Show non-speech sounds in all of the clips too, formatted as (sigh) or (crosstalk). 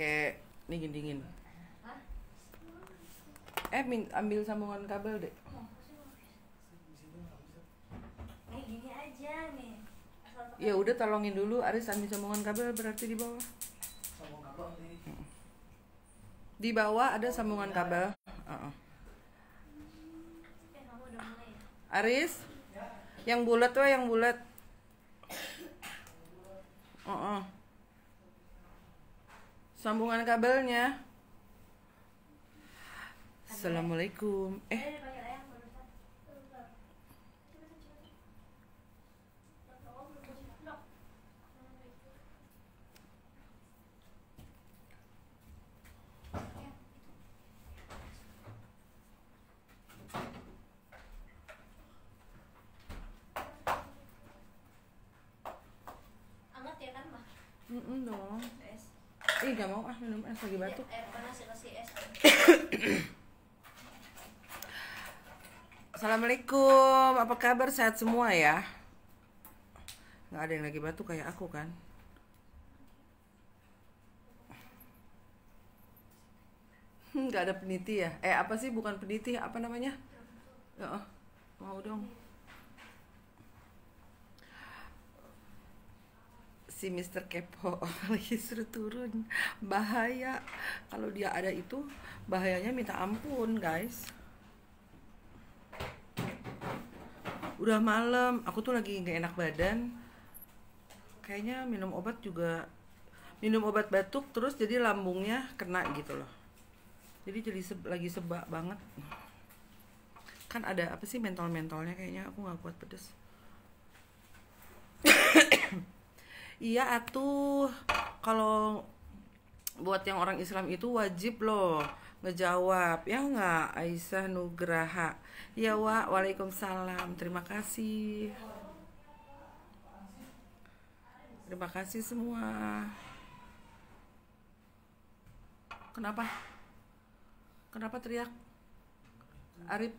pakai dingin dingin eh min ambil sambungan kabel deh ya udah tolongin dulu Aris ambil sambungan kabel berarti di bawah di bawah ada sambungan kabel uh -uh. Aris yang bulat tuh yang bulat uh -uh sambungan kabelnya Assalamualaikum eh, eh minum es lagi batuk iya, ya, Assalamualaikum, apa kabar sehat semua ya? Gak ada yang lagi batuk kayak aku kan? gak ada peniti ya? Eh apa sih bukan peniti, apa namanya? Ya, oh, mau dong. si Mr. Kepo (laughs) lagi suruh turun bahaya kalau dia ada itu bahayanya minta ampun guys udah malam aku tuh lagi gak enak badan kayaknya minum obat juga minum obat batuk terus jadi lambungnya kena gitu loh jadi jadi seb lagi sebak banget kan ada apa sih mental mentalnya kayaknya aku nggak kuat pedes (laughs) iya atuh kalau buat yang orang Islam itu wajib loh ngejawab ya nggak Aisyah Nugraha ya wa waalaikumsalam terima kasih terima kasih semua kenapa kenapa teriak Arif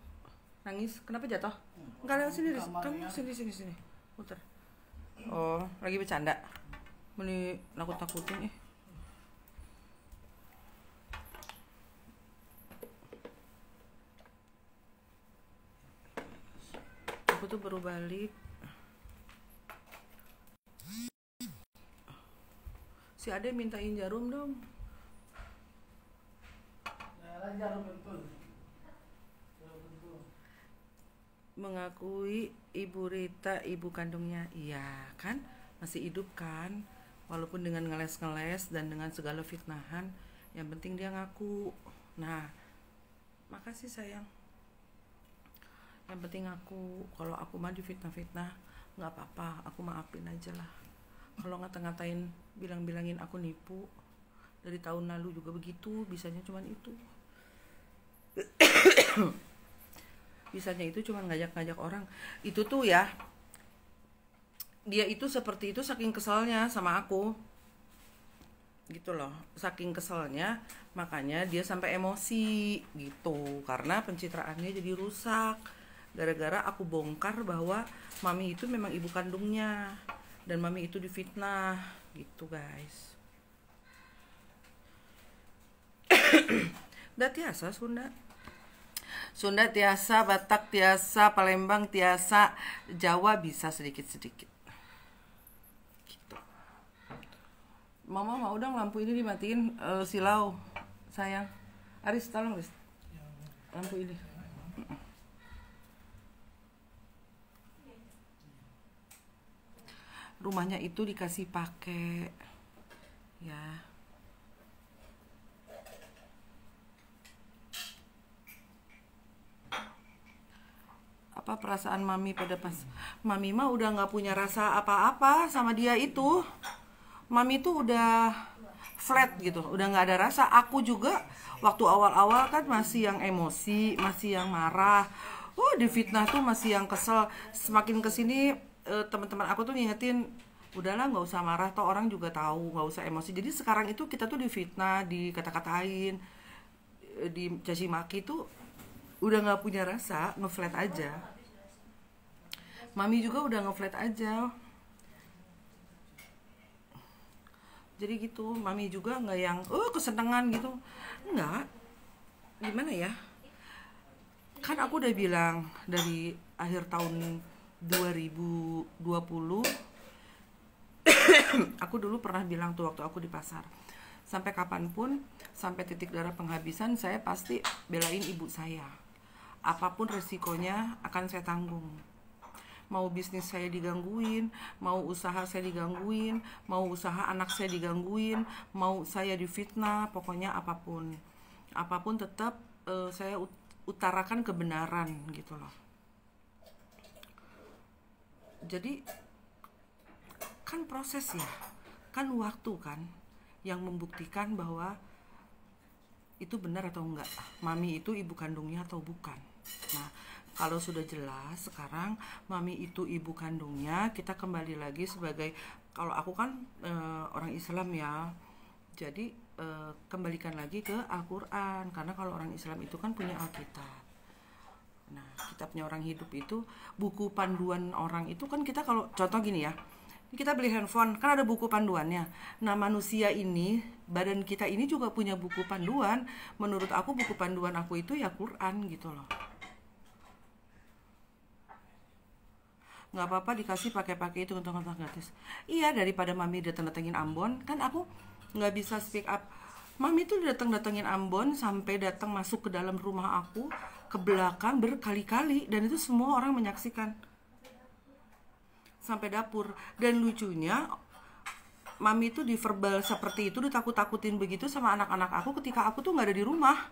nangis kenapa jatuh enggak lewat sini kamu sini sini sini putar oh lagi bercanda meni nakut nakutin eh aku tuh baru balik si Ade mintain jarum dong nah, jarum betul mengakui Ibu Rita ibu kandungnya. Iya kan? Masih hidup kan? Walaupun dengan ngeles-ngeles dan dengan segala fitnahan, yang penting dia ngaku. Nah, makasih sayang. Yang penting aku, kalau aku maju fitnah fitnah nggak apa-apa, aku maafin aja lah. Kalau ngata-ngatain, bilang-bilangin aku nipu, dari tahun lalu juga begitu, bisanya cuman itu. (coughs) bisanya itu cuma ngajak-ngajak orang itu tuh ya dia itu seperti itu saking keselnya sama aku gitu loh saking keselnya makanya dia sampai emosi gitu karena pencitraannya jadi rusak gara-gara aku bongkar bahwa mami itu memang ibu kandungnya dan mami itu difitnah gitu guys (coughs) Udah tiasa Sunda Sunda tiasa, Batak tiasa, Palembang tiasa, Jawa bisa sedikit-sedikit. Gitu. Mama mau dong lampu ini dimatiin uh, silau, sayang. Aris tolong Aris. Lampu ini. Rumahnya itu dikasih pakai ya. apa perasaan mami pada pas mami mah udah nggak punya rasa apa-apa sama dia itu mami tuh udah flat gitu udah nggak ada rasa aku juga waktu awal-awal kan masih yang emosi masih yang marah oh di fitnah tuh masih yang kesel semakin kesini eh, teman-teman aku tuh ngingetin udahlah nggak usah marah toh orang juga tahu nggak usah emosi jadi sekarang itu kita tuh difitnah dikata-katain eh, dicaci maki tuh udah nggak punya rasa ngeflat aja mami juga udah ngeflat aja jadi gitu mami juga nggak yang oh kesenangan gitu nggak gimana ya kan aku udah bilang dari akhir tahun 2020 (coughs) aku dulu pernah bilang tuh waktu aku di pasar sampai kapanpun sampai titik darah penghabisan saya pasti belain ibu saya apapun resikonya akan saya tanggung mau bisnis saya digangguin, mau usaha saya digangguin, mau usaha anak saya digangguin, mau saya difitnah, pokoknya apapun. Apapun tetap uh, saya utarakan kebenaran gitu loh. Jadi kan proses ya, kan waktu kan yang membuktikan bahwa itu benar atau enggak. Mami itu ibu kandungnya atau bukan. Nah, kalau sudah jelas sekarang mami itu ibu kandungnya, kita kembali lagi sebagai kalau aku kan e, orang Islam ya. Jadi e, kembalikan lagi ke Al-Qur'an karena kalau orang Islam itu kan punya Alkitab. Nah, kitabnya orang hidup itu buku panduan orang itu kan kita kalau contoh gini ya. Kita beli handphone, kan ada buku panduannya. Nah, manusia ini, badan kita ini juga punya buku panduan. Menurut aku buku panduan aku itu ya Quran gitu loh. nggak apa-apa dikasih pakai-pakai itu untuk ngontrak gratis iya daripada mami datang datengin Ambon kan aku nggak bisa speak up mami tuh datang datengin Ambon sampai datang masuk ke dalam rumah aku ke belakang berkali-kali dan itu semua orang menyaksikan sampai dapur dan lucunya mami tuh di seperti itu ditakut-takutin begitu sama anak-anak aku ketika aku tuh nggak ada di rumah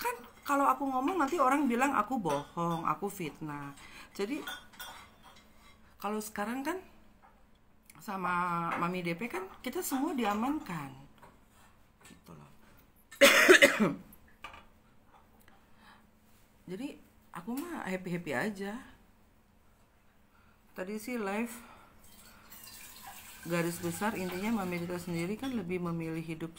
kan kalau aku ngomong nanti orang bilang aku bohong aku fitnah jadi kalau sekarang kan sama mami DP kan kita semua diamankan. Gitu loh. (coughs) Jadi aku mah happy-happy aja. Tadi sih live garis besar intinya Mami kita sendiri kan lebih memilih hidup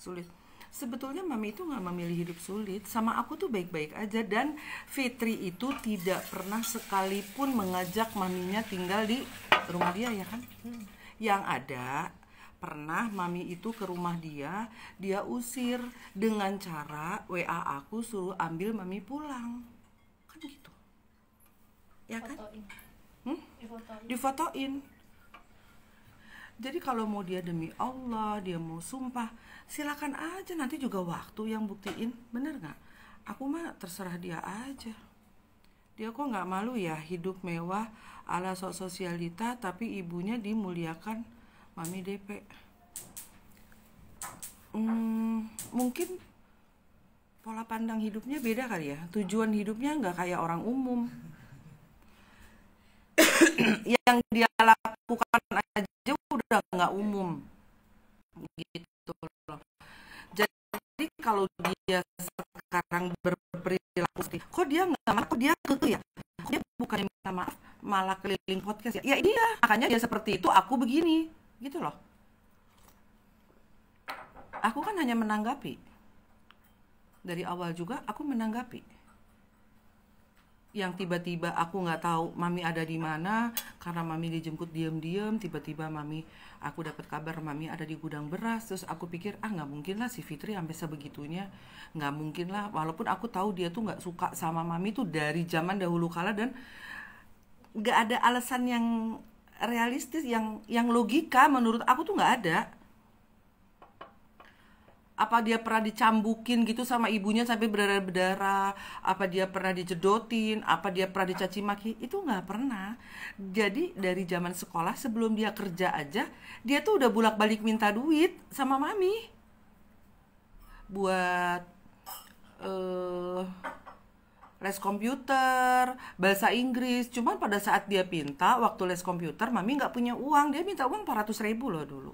sulit sebetulnya mami itu nggak memilih hidup sulit sama aku tuh baik-baik aja dan Fitri itu tidak pernah sekalipun mengajak maminya tinggal di rumah dia ya kan hmm. yang ada pernah mami itu ke rumah dia dia usir dengan cara WA aku suruh ambil mami pulang kan gitu ya kan Fotoin. Hmm? difotoin, difotoin jadi kalau mau dia demi Allah, dia mau sumpah, silakan aja nanti juga waktu yang buktiin, bener nggak? Aku mah terserah dia aja. Dia kok nggak malu ya hidup mewah ala sok sosialita tapi ibunya dimuliakan mami DP. Hmm, mungkin pola pandang hidupnya beda kali ya. Tujuan hidupnya nggak kayak orang umum. (coughs) yang dia lakukan aja nggak umum gitu loh. Jadi kalau dia sekarang berperilaku kok dia nggak maaf, kok dia ke ya, kok dia bukannya minta maaf malah keliling podcast ya, ya iya, makanya dia seperti itu aku begini gitu loh. Aku kan hanya menanggapi dari awal juga aku menanggapi yang tiba-tiba aku nggak tahu mami ada di mana karena mami dijemput diam-diam tiba-tiba mami aku dapat kabar mami ada di gudang beras terus aku pikir ah nggak mungkin lah si Fitri sampai sebegitunya nggak mungkin lah walaupun aku tahu dia tuh nggak suka sama mami tuh dari zaman dahulu kala dan nggak ada alasan yang realistis yang yang logika menurut aku tuh nggak ada apa dia pernah dicambukin gitu sama ibunya sampai berdarah-berdarah apa dia pernah dijedotin apa dia pernah dicaci maki itu nggak pernah jadi dari zaman sekolah sebelum dia kerja aja dia tuh udah bulak balik minta duit sama mami buat uh, les komputer, bahasa Inggris. Cuman pada saat dia pinta, waktu les komputer, mami nggak punya uang. Dia minta uang 400 ribu loh dulu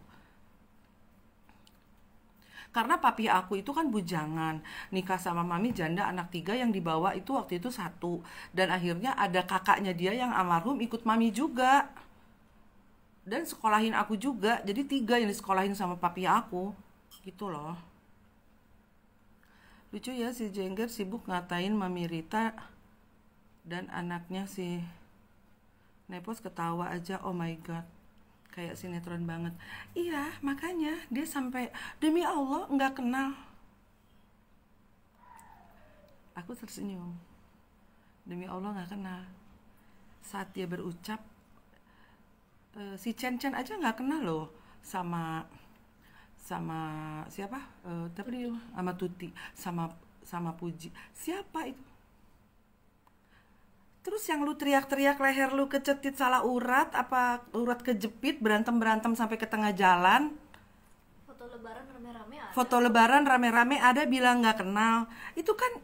karena papi aku itu kan bujangan nikah sama mami janda anak tiga yang dibawa itu waktu itu satu dan akhirnya ada kakaknya dia yang almarhum ikut mami juga dan sekolahin aku juga jadi tiga yang disekolahin sama papi aku gitu loh lucu ya si Jengger sibuk ngatain mami Rita dan anaknya si Nepos ketawa aja oh my god kayak sinetron banget iya makanya dia sampai demi Allah nggak kenal aku tersenyum demi Allah nggak kenal saat dia berucap uh, si Chen Chen aja nggak kenal loh sama sama siapa uh, eh, tapi sama Tuti sama sama Puji siapa itu Terus yang lu teriak-teriak leher lu kecetit salah urat apa urat kejepit berantem-berantem sampai ke tengah jalan? Foto lebaran rame-rame ada. Foto lebaran rame-rame ada bilang nggak kenal. Itu kan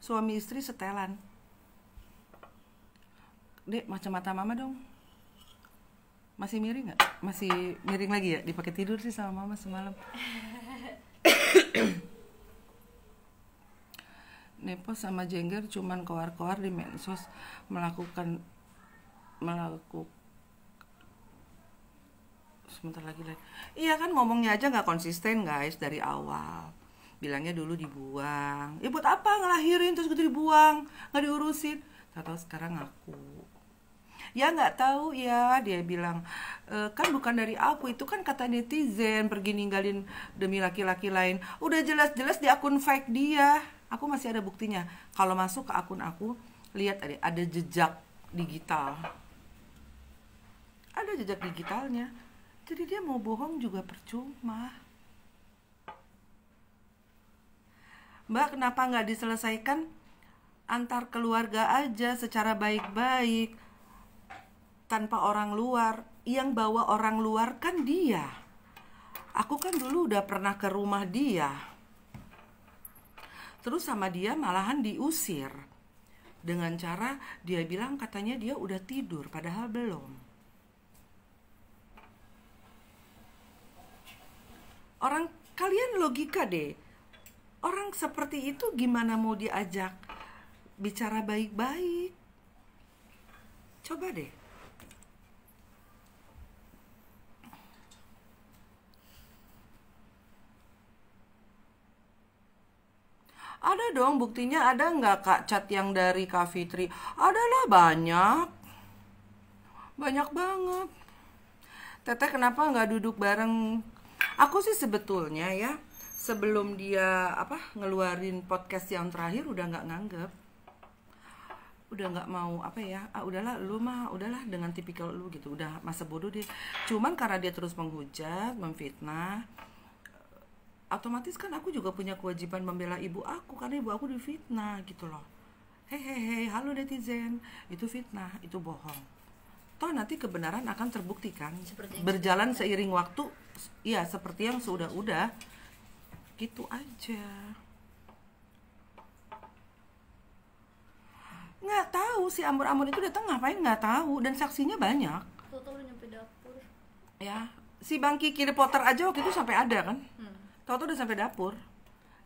suami istri setelan. Dek, macam mata mama dong. Masih miring nggak? Masih miring lagi ya? Dipakai tidur sih sama mama semalam. (laughs) Nepo sama Jengger cuman keluar keluar di mensos melakukan melakukan sebentar lagi lagi iya kan ngomongnya aja nggak konsisten guys dari awal bilangnya dulu dibuang ya buat apa ngelahirin terus gitu dibuang nggak diurusin atau sekarang aku ya nggak tahu ya dia bilang e, kan bukan dari aku itu kan kata netizen pergi ninggalin demi laki-laki lain udah jelas-jelas di akun fake dia aku masih ada buktinya kalau masuk ke akun aku lihat ada ada jejak digital ada jejak digitalnya jadi dia mau bohong juga percuma mbak kenapa nggak diselesaikan antar keluarga aja secara baik-baik tanpa orang luar yang bawa orang luar kan dia aku kan dulu udah pernah ke rumah dia terus sama dia malahan diusir dengan cara dia bilang katanya dia udah tidur padahal belum orang kalian logika deh orang seperti itu gimana mau diajak bicara baik-baik coba deh Ada dong buktinya ada nggak kak cat yang dari Kak Fitri? Adalah banyak. Banyak banget. Teteh kenapa nggak duduk bareng? Aku sih sebetulnya ya sebelum dia apa ngeluarin podcast yang terakhir udah nggak nganggep udah nggak mau apa ya ah udahlah lu mah udahlah dengan tipikal lu gitu udah masa bodoh dia cuman karena dia terus menghujat memfitnah otomatis kan aku juga punya kewajiban membela ibu aku karena ibu aku difitnah gitu loh hehehe halo netizen itu fitnah itu bohong toh nanti kebenaran akan terbuktikan berjalan kita. seiring waktu ya seperti yang sudah-udah gitu aja nggak tahu si amur-amur itu datang ngapain nggak tahu dan saksinya banyak Total nyampe dapur ya si Bang Kiki reporter aja waktu itu sampai ada kan hmm tau tuh udah sampai dapur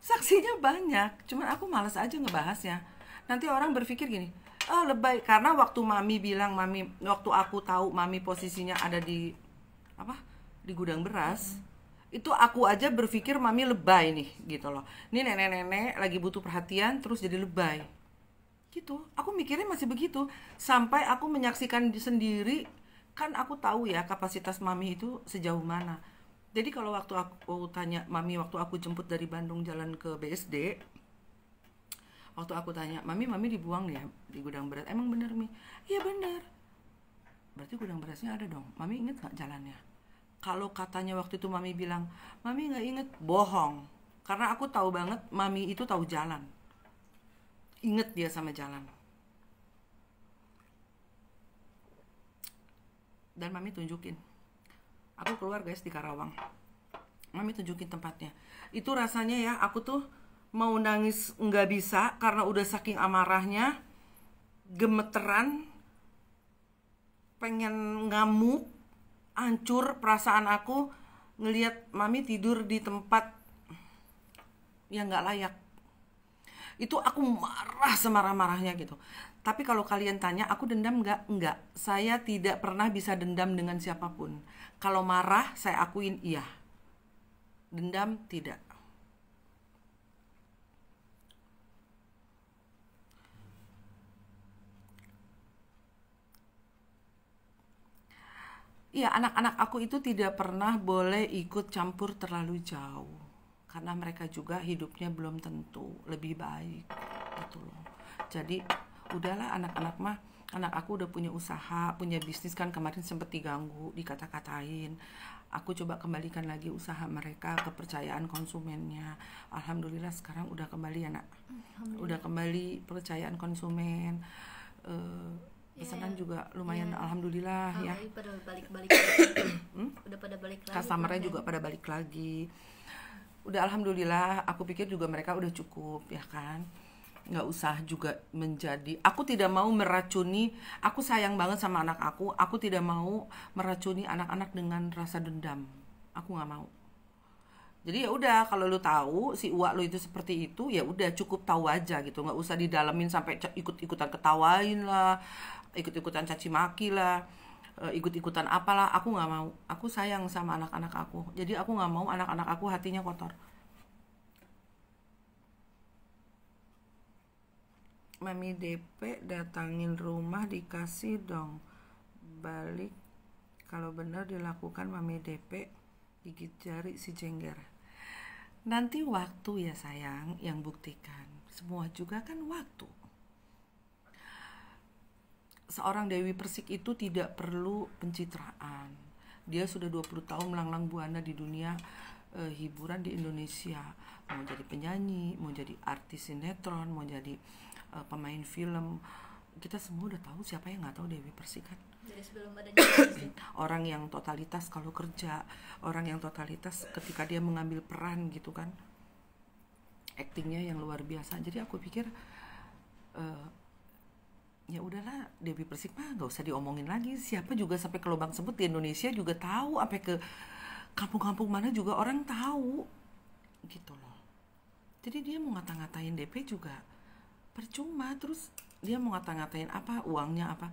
saksinya banyak cuman aku males aja ngebahasnya nanti orang berpikir gini oh lebay karena waktu mami bilang mami waktu aku tahu mami posisinya ada di apa di gudang beras mm -hmm. itu aku aja berpikir mami lebay nih gitu loh ini nenek-nenek lagi butuh perhatian terus jadi lebay gitu aku mikirnya masih begitu sampai aku menyaksikan sendiri kan aku tahu ya kapasitas mami itu sejauh mana jadi kalau waktu aku tanya mami waktu aku jemput dari Bandung jalan ke BSD, waktu aku tanya mami mami dibuang ya di gudang beras. Emang bener mi? Iya bener. Berarti gudang berasnya ada dong. Mami inget nggak jalannya? Kalau katanya waktu itu mami bilang mami nggak inget, bohong. Karena aku tahu banget mami itu tahu jalan. Inget dia sama jalan. Dan mami tunjukin aku keluar guys di Karawang mami tunjukin tempatnya itu rasanya ya aku tuh mau nangis nggak bisa karena udah saking amarahnya gemeteran pengen ngamuk hancur perasaan aku ngelihat mami tidur di tempat yang nggak layak itu aku marah semarah-marahnya gitu tapi kalau kalian tanya aku dendam nggak nggak saya tidak pernah bisa dendam dengan siapapun kalau marah saya akuin iya. Dendam tidak. Iya, anak-anak aku itu tidak pernah boleh ikut campur terlalu jauh karena mereka juga hidupnya belum tentu lebih baik gitu loh. Jadi udahlah anak-anak mah anak aku udah punya usaha, punya bisnis kan kemarin sempet diganggu, dikata-katain. Aku coba kembalikan lagi usaha mereka, kepercayaan konsumennya. Alhamdulillah sekarang udah kembali ya udah kembali percayaan konsumen. Uh, pesanan yeah. juga lumayan yeah. alhamdulillah oh, ya. Pada ya, hmm? Udah pada balik lagi. Customernya ya. juga pada balik lagi. Udah alhamdulillah, aku pikir juga mereka udah cukup ya kan nggak usah juga menjadi aku tidak mau meracuni aku sayang banget sama anak aku aku tidak mau meracuni anak-anak dengan rasa dendam aku nggak mau jadi ya udah kalau lu tahu si uak lu itu seperti itu ya udah cukup tahu aja gitu nggak usah didalamin sampai ikut-ikutan ketawain lah ikut-ikutan caci maki lah e, ikut-ikutan apalah aku nggak mau aku sayang sama anak-anak aku jadi aku nggak mau anak-anak aku hatinya kotor Mami DP datangin rumah dikasih dong balik kalau benar dilakukan Mami DP gigit jari si jengger nanti waktu ya sayang yang buktikan semua juga kan waktu seorang Dewi Persik itu tidak perlu pencitraan. Dia sudah 20 tahun melanglang buana di dunia e, hiburan di Indonesia. Mau jadi penyanyi, mau jadi artis sinetron, mau jadi uh, pemain film kita semua udah tahu siapa yang nggak tahu Dewi Persik kan (clears throat) orang yang totalitas kalau kerja orang yang totalitas ketika dia mengambil peran gitu kan aktingnya yang luar biasa jadi aku pikir uh, ya udahlah Dewi Persik mah nggak usah diomongin lagi siapa juga sampai ke lubang sebut di Indonesia juga tahu sampai ke kampung-kampung mana juga orang tahu gitu loh jadi dia mau ngata-ngatain DP juga percuma terus dia mau ngata-ngatain apa uangnya apa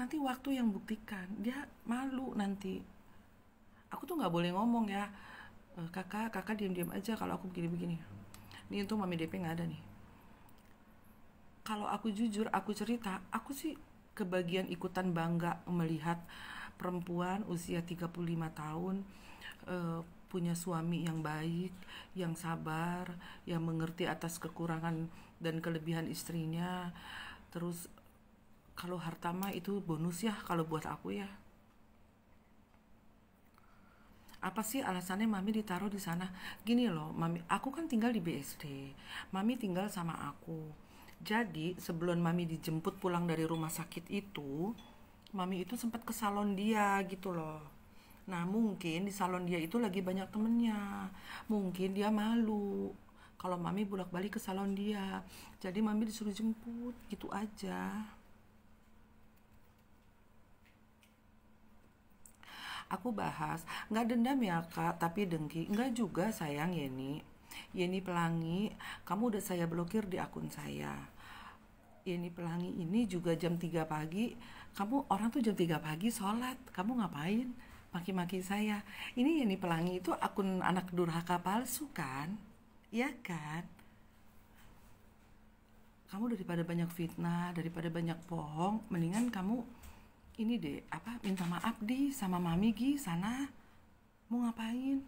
nanti waktu yang buktikan dia malu nanti aku tuh nggak boleh ngomong ya eh, kakak kakak diam-diam aja kalau aku begini-begini ini tuh mami DP nggak ada nih kalau aku jujur aku cerita aku sih kebagian ikutan bangga melihat perempuan usia 35 tahun eh, punya suami yang baik, yang sabar, yang mengerti atas kekurangan dan kelebihan istrinya. Terus kalau harta mah itu bonus ya kalau buat aku ya. Apa sih alasannya mami ditaruh di sana? Gini loh, mami, aku kan tinggal di BSD. Mami tinggal sama aku. Jadi sebelum mami dijemput pulang dari rumah sakit itu, mami itu sempat ke salon dia gitu loh Nah mungkin di salon dia itu lagi banyak temennya, mungkin dia malu kalau mami bolak balik ke salon dia, jadi mami disuruh jemput gitu aja. Aku bahas, nggak dendam ya kak, tapi dengki, nggak juga sayang Yeni. Yeni Pelangi, kamu udah saya blokir di akun saya. Yeni Pelangi ini juga jam 3 pagi, kamu orang tuh jam 3 pagi sholat, kamu ngapain? maki-maki saya ini Yeni Pelangi itu akun anak durhaka palsu kan ya kan kamu daripada banyak fitnah daripada banyak bohong mendingan kamu ini deh apa minta maaf di sama mami gi sana mau ngapain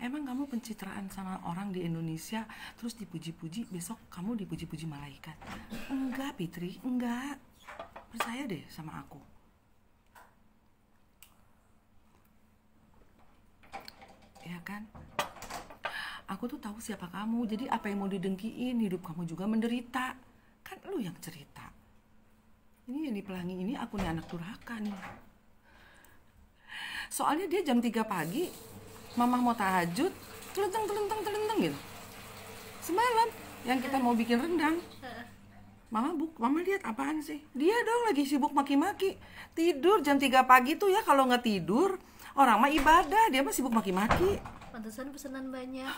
emang kamu pencitraan sama orang di Indonesia terus dipuji-puji besok kamu dipuji-puji malaikat enggak Fitri enggak percaya deh sama aku ya kan? Aku tuh tahu siapa kamu, jadi apa yang mau didengkiin, hidup kamu juga menderita. Kan lu yang cerita. Ini yang dipelangi ini aku nih anak durhaka nih. Soalnya dia jam 3 pagi, mamah mau tahajud, telenteng telenteng telenteng gitu. Semalam yang kita mau bikin rendang. Mama buk, mama lihat apaan sih? Dia dong lagi sibuk maki-maki. Tidur jam 3 pagi tuh ya kalau nggak tidur, Orang mah ibadah, dia mah sibuk maki-maki. Pantesan pesanan banyak.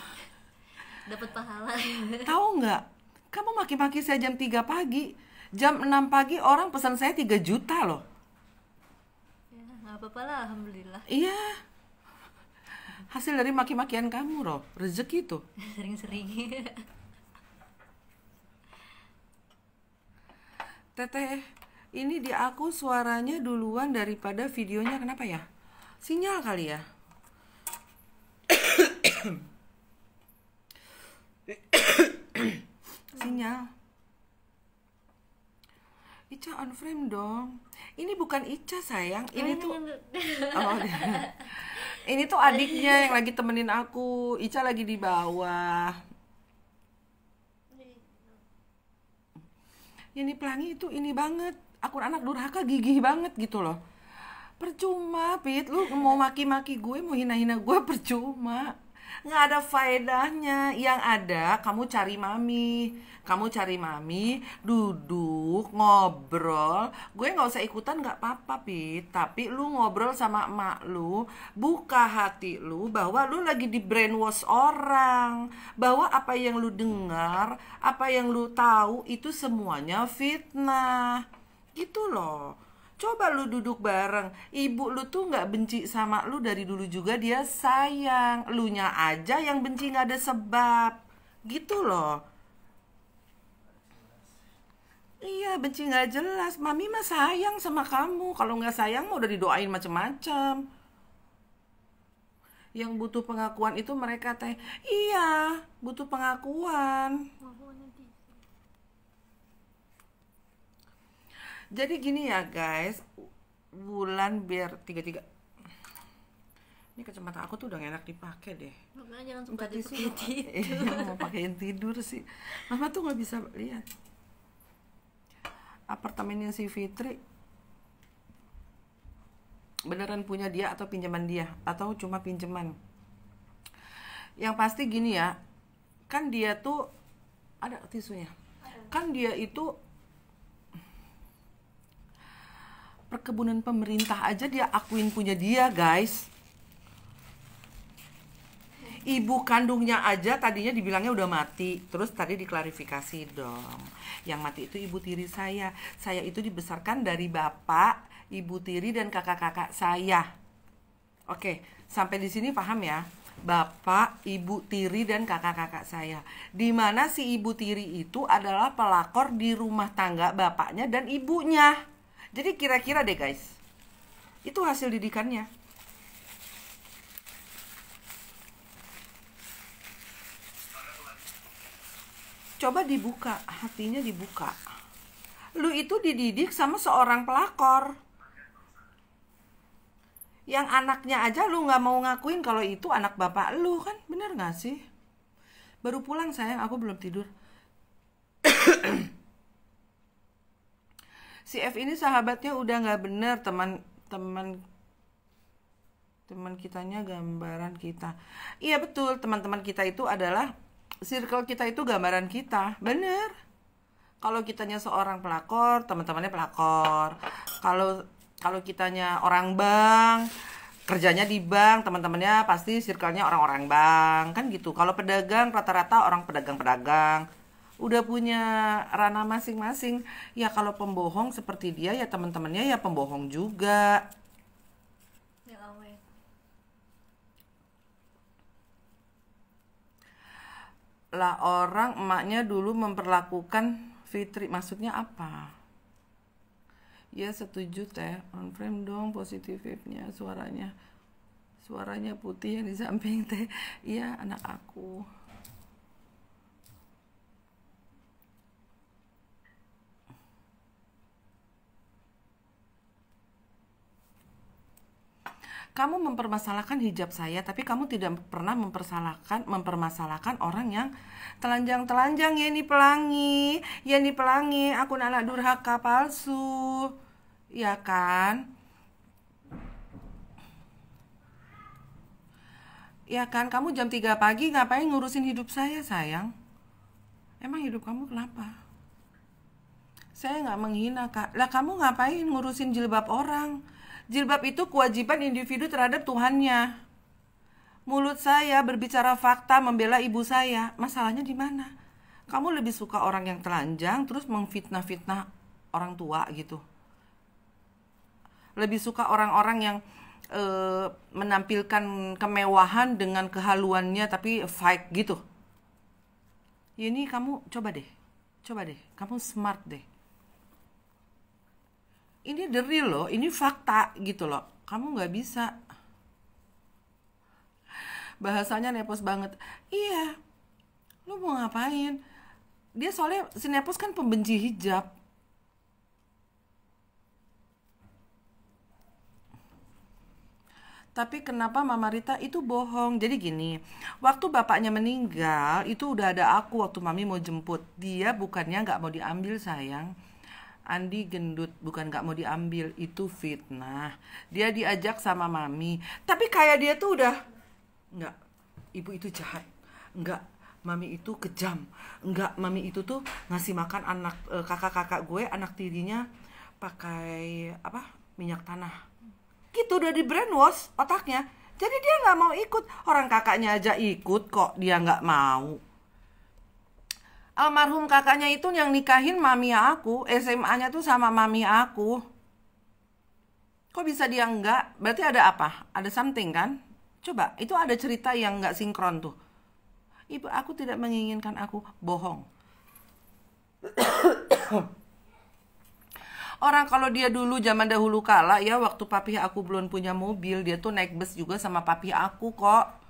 (gasps) Dapat pahala. (laughs) Tahu nggak? Kamu maki-maki saya jam 3 pagi. Jam 6 pagi orang pesan saya 3 juta loh. Ya, nggak apa-apa lah, alhamdulillah. Iya. Hasil dari maki-makian kamu, loh. Rezeki tuh. (laughs) Sering-sering. Teteh, ini di aku suaranya duluan daripada videonya. Kenapa ya? sinyal kali ya sinyal Ica on frame dong ini bukan Ica sayang ini tuh (laughs) oh, iya. ini tuh adiknya yang lagi temenin aku Ica lagi di bawah ini pelangi itu ini banget akun anak durhaka gigih banget gitu loh percuma Pit lu mau maki-maki gue mau hina-hina gue percuma nggak ada faedahnya yang ada kamu cari mami kamu cari mami duduk ngobrol gue nggak usah ikutan nggak apa-apa Pit tapi lu ngobrol sama emak lu buka hati lu bahwa lu lagi di brainwash orang bahwa apa yang lu dengar apa yang lu tahu itu semuanya fitnah gitu loh coba lu duduk bareng ibu lu tuh nggak benci sama lu dari dulu juga dia sayang lunya aja yang benci nggak ada sebab gitu loh iya benci nggak jelas mami mah sayang sama kamu kalau nggak sayang mau udah didoain macem-macem yang butuh pengakuan itu mereka teh iya butuh pengakuan mhm. jadi gini ya guys bulan biar tiga tiga ini kacamata aku tuh udah enak dipakai deh makanya jangan suka di (laughs) iya, mau pakein tidur sih mama tuh nggak bisa lihat apartemennya si Fitri beneran punya dia atau pinjaman dia atau cuma pinjaman yang pasti gini ya kan dia tuh ada tisunya kan dia itu perkebunan pemerintah aja dia akuin punya dia guys ibu kandungnya aja tadinya dibilangnya udah mati terus tadi diklarifikasi dong yang mati itu ibu tiri saya saya itu dibesarkan dari bapak ibu tiri dan kakak-kakak saya oke sampai di sini paham ya bapak ibu tiri dan kakak-kakak saya dimana si ibu tiri itu adalah pelakor di rumah tangga bapaknya dan ibunya jadi kira-kira deh guys, itu hasil didikannya. Coba dibuka, hatinya dibuka. Lu itu dididik sama seorang pelakor. Yang anaknya aja lu gak mau ngakuin kalau itu anak bapak lu kan, bener gak sih? Baru pulang sayang, aku belum tidur si F ini sahabatnya udah nggak bener teman teman teman kitanya gambaran kita iya betul teman-teman kita itu adalah circle kita itu gambaran kita bener kalau kitanya seorang pelakor teman-temannya pelakor kalau kalau kitanya orang bank kerjanya di bank, teman-temannya pasti circle-nya orang-orang bank, kan gitu. Kalau pedagang rata-rata orang pedagang-pedagang, udah punya ranah masing-masing ya kalau pembohong seperti dia ya teman-temannya ya pembohong juga ya, ya. lah orang emaknya dulu memperlakukan Fitri maksudnya apa ya setuju teh on frame dong positifnya suaranya suaranya putih yang di samping teh iya anak aku kamu mempermasalahkan hijab saya tapi kamu tidak pernah mempersalahkan mempermasalahkan orang yang telanjang-telanjang ya ini pelangi ya ini pelangi aku anak durhaka palsu ya kan ya kan kamu jam 3 pagi ngapain ngurusin hidup saya sayang emang hidup kamu kenapa saya nggak menghina kak lah kamu ngapain ngurusin jilbab orang Jilbab itu kewajiban individu terhadap Tuhannya. Mulut saya berbicara fakta membela ibu saya. Masalahnya di mana? Kamu lebih suka orang yang telanjang terus mengfitnah-fitnah orang tua gitu. Lebih suka orang-orang yang e, menampilkan kemewahan dengan kehaluannya tapi fake gitu. Ini kamu coba deh. Coba deh, kamu smart deh ini the real loh ini fakta gitu loh kamu nggak bisa bahasanya nepos banget iya lu mau ngapain dia soalnya si nepos kan pembenci hijab tapi kenapa Mama Rita itu bohong? Jadi gini, waktu bapaknya meninggal itu udah ada aku waktu Mami mau jemput. Dia bukannya nggak mau diambil sayang, Andi gendut, bukan gak mau diambil, itu fitnah. Dia diajak sama mami, tapi kayak dia tuh udah nggak, ibu itu jahat, nggak, mami itu kejam, nggak, mami itu tuh ngasih makan anak eh, kakak-kakak gue, anak tirinya pakai apa minyak tanah. Gitu udah di brainwash otaknya. Jadi dia nggak mau ikut. Orang kakaknya aja ikut kok dia nggak mau almarhum kakaknya itu yang nikahin mami aku, SMA-nya tuh sama mami aku. Kok bisa dia enggak? Berarti ada apa? Ada something kan? Coba, itu ada cerita yang enggak sinkron tuh. Ibu aku tidak menginginkan aku bohong. Orang kalau dia dulu zaman dahulu kala ya waktu papi aku belum punya mobil, dia tuh naik bus juga sama papi aku kok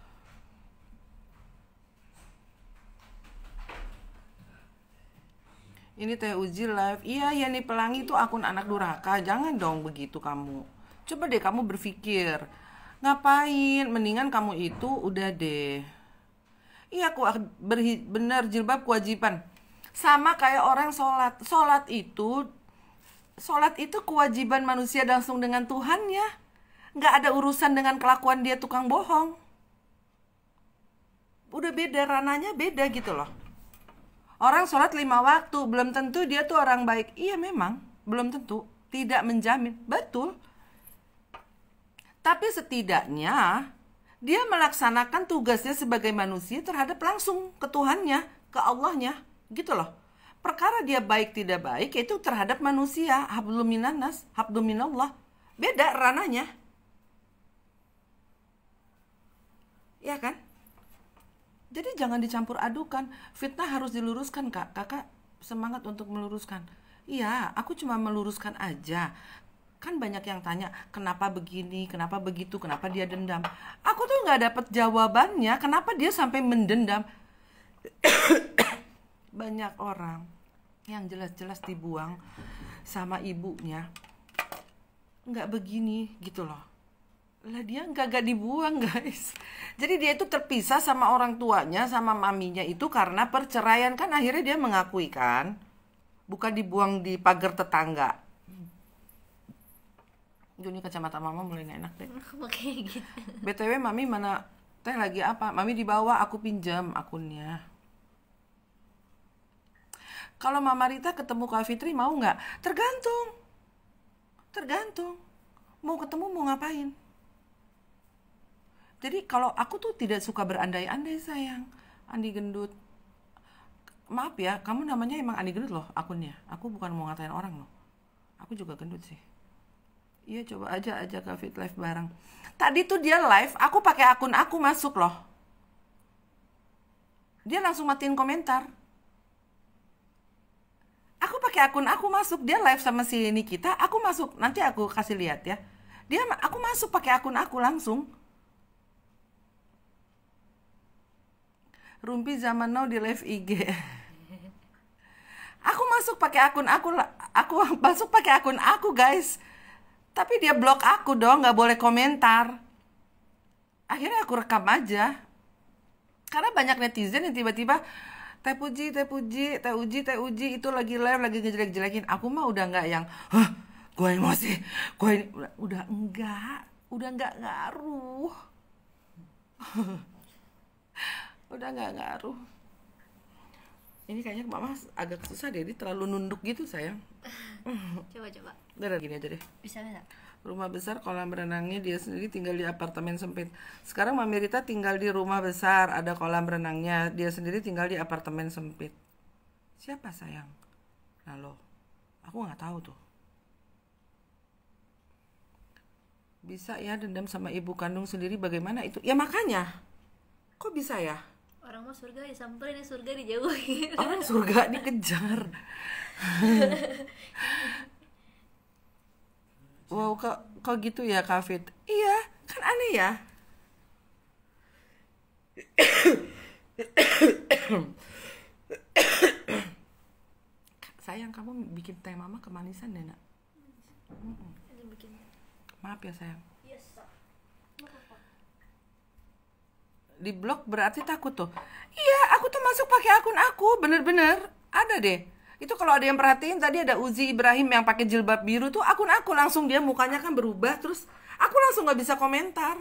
Ini Teh Uji live. Iya, ya nih Pelangi itu akun anak durhaka. Jangan dong begitu kamu. Coba deh kamu berpikir. Ngapain? Mendingan kamu itu udah deh. Iya, ku benar jilbab kewajiban. Sama kayak orang sholat. Sholat itu sholat itu kewajiban manusia langsung dengan Tuhan ya. Nggak ada urusan dengan kelakuan dia tukang bohong. Udah beda, rananya beda gitu loh. Orang sholat lima waktu, belum tentu dia tuh orang baik. Iya memang, belum tentu. Tidak menjamin, betul. Tapi setidaknya dia melaksanakan tugasnya sebagai manusia terhadap langsung ke Tuhannya, ke Allahnya, gitu loh. Perkara dia baik tidak baik itu terhadap manusia, habluminanas, habluminallah. Beda rananya. Ya kan? Jadi jangan dicampur adukan. Fitnah harus diluruskan, Kak. Kakak semangat untuk meluruskan. Iya, aku cuma meluruskan aja. Kan banyak yang tanya, kenapa begini, kenapa begitu, kenapa dia dendam. Aku tuh nggak dapat jawabannya, kenapa dia sampai mendendam. (coughs) banyak orang yang jelas-jelas dibuang sama ibunya. Nggak begini gitu loh lah dia nggak gak dibuang guys (laughs) jadi dia itu terpisah sama orang tuanya sama maminya itu karena perceraian kan akhirnya dia mengakui kan bukan dibuang di pagar tetangga Juni kacamata mama mulai gak enak deh (laughs) gitu. btw mami mana teh lagi apa mami dibawa aku pinjam akunnya kalau mama Rita ketemu Kak Fitri mau nggak tergantung tergantung mau ketemu mau ngapain jadi kalau aku tuh tidak suka berandai-andai sayang. Andi gendut. Maaf ya, kamu namanya emang Andi gendut loh akunnya. Aku bukan mau ngatain orang loh. Aku juga gendut sih. Iya coba aja aja ke Fit Live bareng. Tadi tuh dia live, aku pakai akun aku masuk loh. Dia langsung matiin komentar. Aku pakai akun aku masuk, dia live sama si Nikita, aku masuk. Nanti aku kasih lihat ya. Dia aku masuk pakai akun aku langsung. Rumpi zaman now di live IG. (laughs) aku masuk pakai akun aku, aku (laughs) masuk pakai akun aku guys. Tapi dia blok aku dong, nggak boleh komentar. Akhirnya aku rekam aja. Karena banyak netizen yang tiba-tiba teh puji, teh puji, teh uji, teh uji itu lagi live lagi ngejelek-jelekin. Aku mah udah nggak yang, Hah, gue emosi, gue ini udah, udah enggak, udah nggak ngaruh. (laughs) udah nggak ngaruh ini kayaknya mama agak susah deh, ini terlalu nunduk gitu sayang. (laughs) coba coba. Udah gini aja deh. Bisa bisa. Rumah besar kolam renangnya dia sendiri tinggal di apartemen sempit. Sekarang Mami Rita tinggal di rumah besar, ada kolam renangnya, dia sendiri tinggal di apartemen sempit. Siapa sayang? Nah aku nggak tahu tuh. Bisa ya dendam sama ibu kandung sendiri bagaimana itu? Ya makanya, kok bisa ya? orang mau surga disamperin ya surga dijauhin orang surga dikejar (laughs) wow kok kok gitu ya kafit iya kan aneh ya sayang kamu bikin teh mama kemanisan deh nak maaf ya sayang di blok berarti takut tuh iya aku tuh masuk pakai akun aku bener-bener ada deh itu kalau ada yang perhatiin tadi ada Uzi Ibrahim yang pakai jilbab biru tuh akun aku langsung dia mukanya kan berubah terus aku langsung nggak bisa komentar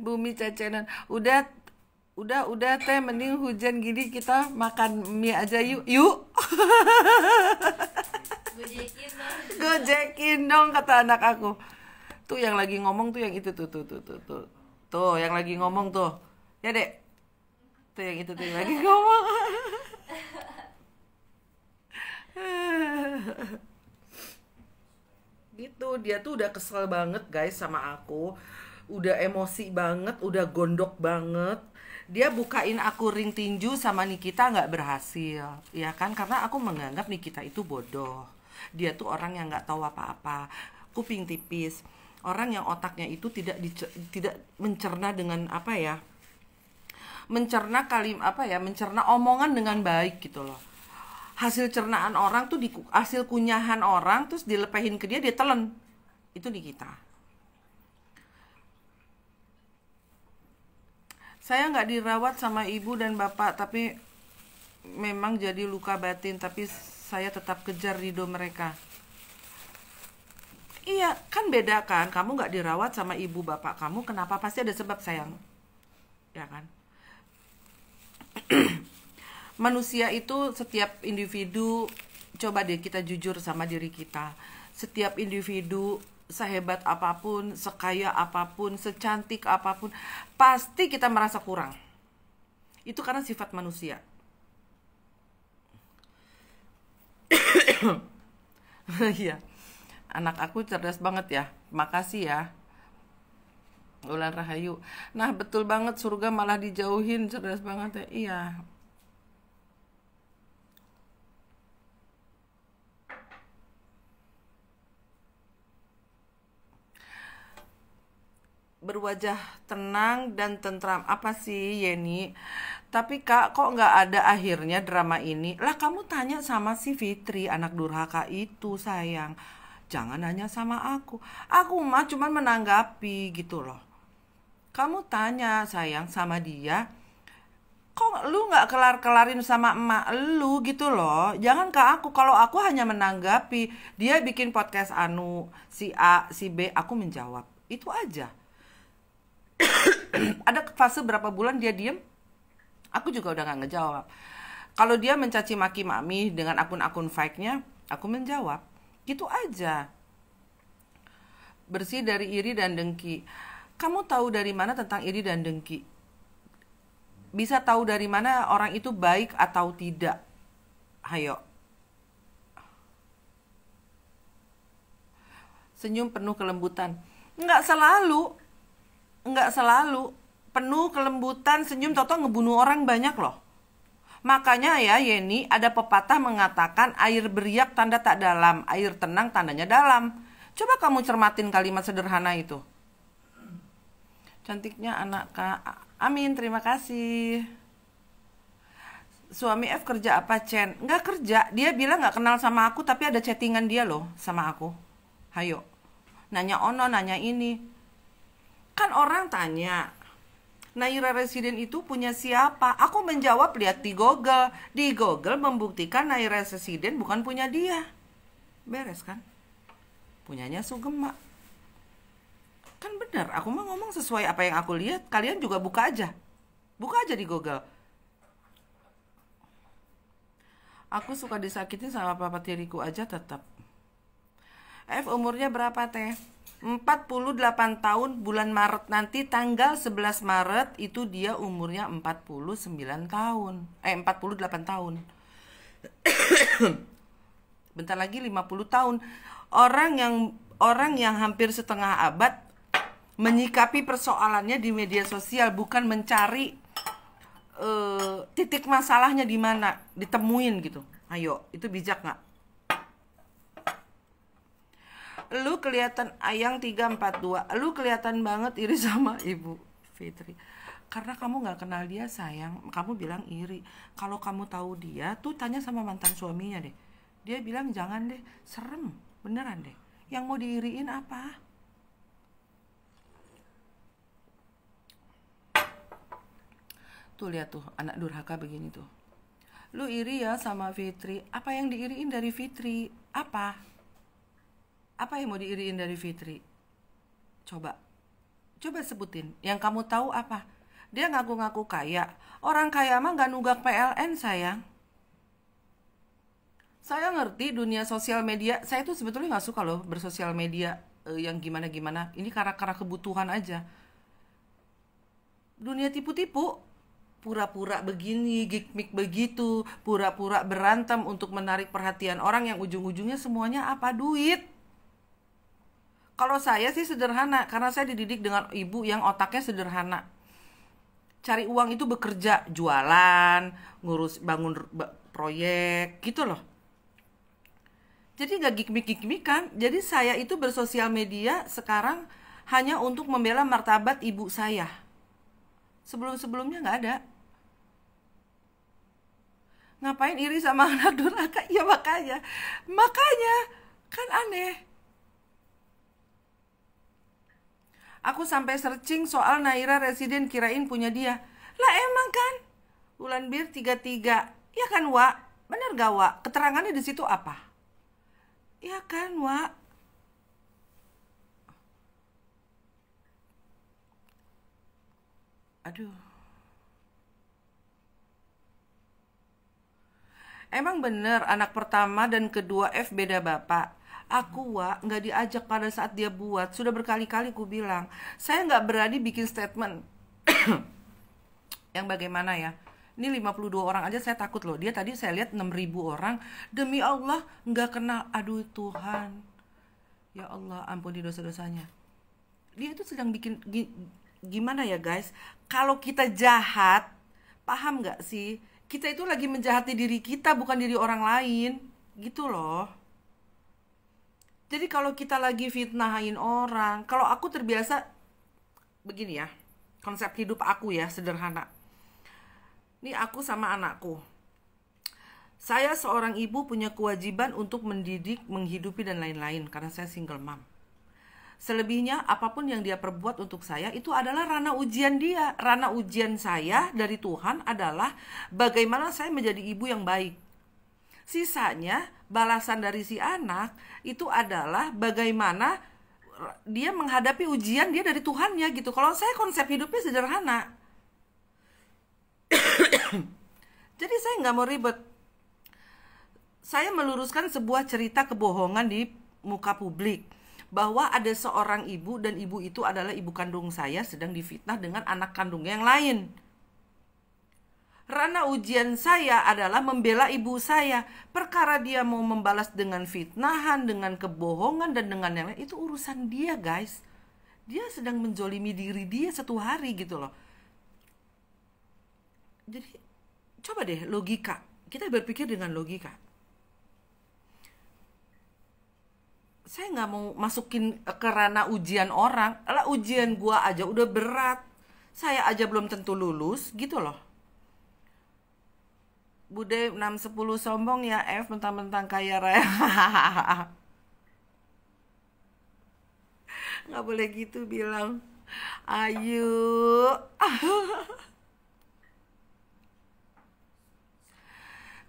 Bumi Cecenan udah udah udah teh mending hujan gini kita makan mie aja yuk yuk gojekin dong gojekin dong kata anak aku tuh yang lagi ngomong tuh yang itu tuh tuh tuh tuh tuh tuh yang lagi ngomong tuh ya dek tuh yang itu tuh yang lagi ngomong (laughs) gitu dia tuh udah kesel banget guys sama aku udah emosi banget udah gondok banget dia bukain aku ring tinju sama Nikita nggak berhasil ya kan karena aku menganggap Nikita itu bodoh dia tuh orang yang nggak tahu apa-apa kuping tipis orang yang otaknya itu tidak tidak mencerna dengan apa ya mencerna kalim apa ya mencerna omongan dengan baik gitu loh hasil cernaan orang tuh di hasil kunyahan orang terus dilepehin ke dia dia telan itu di kita saya nggak dirawat sama ibu dan bapak tapi memang jadi luka batin tapi saya tetap kejar ridho mereka Iya, kan beda kan. Kamu nggak dirawat sama ibu bapak kamu, kenapa pasti ada sebab sayang, ya kan? (clears throat) Manusia itu setiap individu coba deh kita jujur sama diri kita. Setiap individu sehebat apapun, sekaya apapun, secantik apapun, pasti kita merasa kurang. Itu karena sifat manusia. (clears throat) Iya. Anak aku cerdas banget ya. Makasih ya. Ular Rahayu. Nah, betul banget surga malah dijauhin, cerdas banget ya. Iya. berwajah tenang dan tentram apa sih Yeni tapi kak kok nggak ada akhirnya drama ini lah kamu tanya sama si Fitri anak durhaka itu sayang jangan hanya sama aku. Aku mah cuman menanggapi gitu loh. Kamu tanya sayang sama dia, kok lu nggak kelar-kelarin sama emak lu gitu loh. Jangan ke aku, kalau aku hanya menanggapi. Dia bikin podcast anu, si A, si B, aku menjawab. Itu aja. (coughs) Ada fase berapa bulan dia diem, aku juga udah nggak ngejawab. Kalau dia mencaci maki Mami dengan akun-akun fake-nya, aku menjawab Gitu aja. Bersih dari iri dan dengki. Kamu tahu dari mana tentang iri dan dengki? Bisa tahu dari mana orang itu baik atau tidak? Hayo. Senyum penuh kelembutan. nggak selalu. nggak selalu. Penuh kelembutan, senyum toto ngebunuh orang banyak loh Makanya ya Yeni, ada pepatah mengatakan air beriak tanda tak dalam, air tenang tandanya dalam. Coba kamu cermatin kalimat sederhana itu. Cantiknya anak Kak. Amin, terima kasih. Suami F kerja apa, Chen? Nggak kerja, dia bilang nggak kenal sama aku, tapi ada chattingan dia loh sama aku. Hayo, nanya ono, nanya ini. Kan orang tanya, Naira Residen itu punya siapa? Aku menjawab lihat di Google. Di Google membuktikan Naira Residen bukan punya dia. Beres kan? Punyanya Sugema. Kan benar, aku mau ngomong sesuai apa yang aku lihat. Kalian juga buka aja. Buka aja di Google. Aku suka disakitin sama papa tiriku aja tetap. F umurnya berapa teh? 48 tahun bulan Maret nanti tanggal 11 Maret itu dia umurnya 49 tahun. Eh 48 tahun. (coughs) Bentar lagi 50 tahun. Orang yang orang yang hampir setengah abad menyikapi persoalannya di media sosial bukan mencari uh, titik masalahnya di mana, ditemuin gitu. Ayo, itu bijak nggak? lu kelihatan ayang 342 lu kelihatan banget iri sama ibu Fitri karena kamu nggak kenal dia sayang kamu bilang iri kalau kamu tahu dia tuh tanya sama mantan suaminya deh dia bilang jangan deh serem beneran deh yang mau diiriin apa tuh lihat tuh anak durhaka begini tuh lu iri ya sama Fitri apa yang diiriin dari Fitri apa apa yang mau diiriin dari Fitri coba coba sebutin yang kamu tahu apa dia ngaku-ngaku kaya orang kaya mah nggak nunggak PLN sayang saya ngerti dunia sosial media saya tuh sebetulnya nggak suka loh bersosial media eh, yang gimana-gimana ini karena karena kebutuhan aja dunia tipu-tipu pura-pura begini, gimmick begitu, pura-pura berantem untuk menarik perhatian orang yang ujung-ujungnya semuanya apa duit. Kalau saya sih sederhana karena saya dididik dengan ibu yang otaknya sederhana. Cari uang itu bekerja, jualan, ngurus bangun proyek gitu loh. Jadi gak gimmick kan? Jadi saya itu bersosial media sekarang hanya untuk membela martabat ibu saya. Sebelum-sebelumnya nggak ada ngapain iri sama (laughs) anak durhaka ya makanya makanya kan aneh Aku sampai searching soal Naira residen kirain punya dia. Lah emang kan? Ulan Bir 33. Ya kan, Wa? Bener gak, Wa? Keterangannya di situ apa? Ya kan, Wa? Aduh. Emang bener anak pertama dan kedua F beda bapak? aku wa nggak diajak pada saat dia buat sudah berkali-kali ku bilang saya nggak berani bikin statement (clears throat) yang bagaimana ya ini 52 orang aja saya takut loh dia tadi saya lihat 6000 orang demi Allah nggak kenal aduh Tuhan ya Allah ampuni dosa-dosanya dia itu sedang bikin gimana ya guys kalau kita jahat paham nggak sih kita itu lagi menjahati diri kita bukan diri orang lain gitu loh jadi kalau kita lagi fitnahin orang, kalau aku terbiasa begini ya, konsep hidup aku ya sederhana. Ini aku sama anakku. Saya seorang ibu punya kewajiban untuk mendidik, menghidupi dan lain-lain karena saya single mom. Selebihnya apapun yang dia perbuat untuk saya itu adalah rana ujian dia. rana ujian saya dari Tuhan adalah bagaimana saya menjadi ibu yang baik sisanya balasan dari si anak itu adalah bagaimana dia menghadapi ujian dia dari Tuhan ya gitu. Kalau saya konsep hidupnya sederhana. (coughs) Jadi saya nggak mau ribet. Saya meluruskan sebuah cerita kebohongan di muka publik bahwa ada seorang ibu dan ibu itu adalah ibu kandung saya sedang difitnah dengan anak kandungnya yang lain. Rana ujian saya adalah membela ibu saya. Perkara dia mau membalas dengan fitnahan, dengan kebohongan, dan dengan yang lain. Itu urusan dia guys. Dia sedang menjolimi diri dia satu hari gitu loh. Jadi coba deh logika. Kita berpikir dengan logika. Saya nggak mau masukin ke ranah ujian orang. Lah ujian gua aja udah berat. Saya aja belum tentu lulus gitu loh Bude 610 sombong ya F mentang-mentang kaya raya. (laughs) nggak boleh gitu bilang. Ayu. (laughs)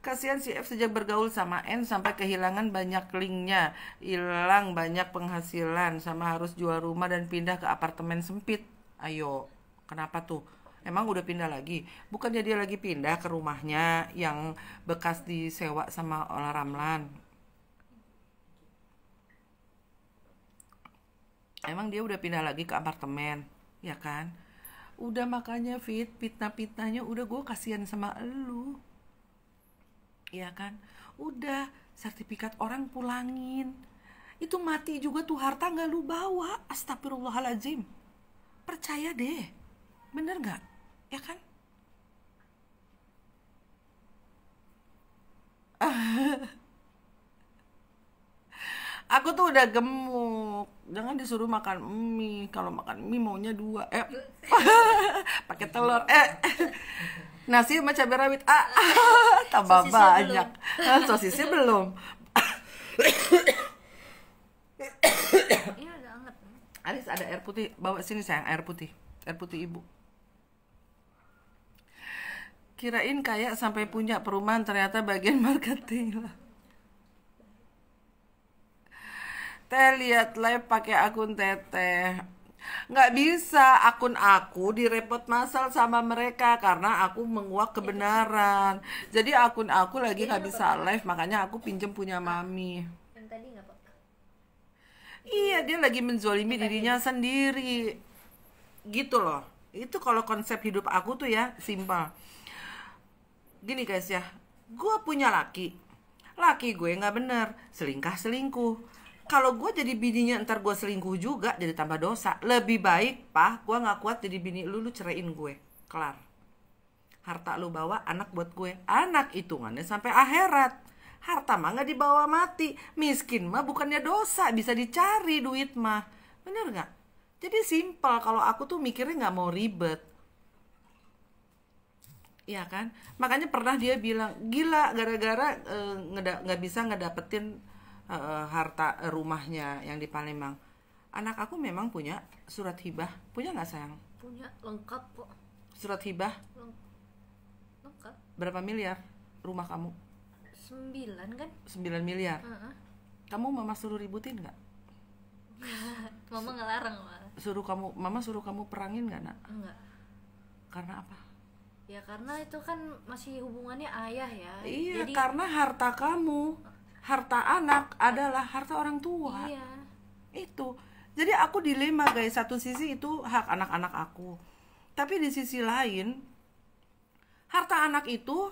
Kasihan si F sejak bergaul sama N sampai kehilangan banyak linknya, hilang banyak penghasilan, sama harus jual rumah dan pindah ke apartemen sempit. Ayo, kenapa tuh? Emang udah pindah lagi? Bukannya dia lagi pindah ke rumahnya yang bekas disewa sama Ola Ramlan. Emang dia udah pindah lagi ke apartemen, ya kan? Udah makanya fit, fitnah-fitnahnya udah gue kasihan sama lu, Ya kan? Udah, sertifikat orang pulangin. Itu mati juga tuh harta nggak lu bawa. Astagfirullahaladzim. Percaya deh. Bener nggak? ya kan (laughs) aku tuh udah gemuk jangan disuruh makan mie kalau makan mie maunya dua eh (laughs) pakai telur eh (laughs) nasi sama cabai rawit ah tambah sosisnya banyak belum. Ah, sosisnya belum ini iya, agak anget Aris ada air putih bawa sini sayang air putih air putih ibu kirain kayak sampai punya perumahan ternyata bagian (laughs) marketing lah teh lihat live pakai akun teteh nggak bisa akun aku direpot masal sama mereka karena aku menguak kebenaran jadi akun aku lagi nggak bisa live makanya aku pinjem punya mami iya dia lagi menzolimi dirinya sendiri gitu loh itu kalau konsep hidup aku tuh ya simpel gini guys ya gue punya laki laki gue nggak bener selingkah selingkuh kalau gue jadi bininya ntar gue selingkuh juga jadi tambah dosa lebih baik pah gue nggak kuat jadi bini lu lu ceraiin gue kelar harta lu bawa anak buat gue anak hitungannya sampai akhirat harta mah nggak dibawa mati miskin mah bukannya dosa bisa dicari duit mah bener nggak jadi simpel kalau aku tuh mikirnya nggak mau ribet Iya kan? Makanya pernah dia bilang, gila gara-gara eh, nggak -gara, uh, bisa ngedapetin uh, harta uh, rumahnya yang di Palembang. Anak aku memang punya surat hibah. Punya nggak sayang? Punya, lengkap kok. Surat hibah? lengkap. Berapa miliar rumah kamu? sembilan kan? sembilan miliar? Uh -huh. Kamu mama suruh ributin nggak? (laughs) mama ngelarang malah. Suruh kamu, mama suruh kamu perangin nggak nak? Enggak. Karena apa? ya karena itu kan masih hubungannya ayah ya iya Jadi, karena harta kamu harta anak adalah harta orang tua iya. itu jadi aku dilema guys satu sisi itu hak anak-anak aku tapi di sisi lain harta anak itu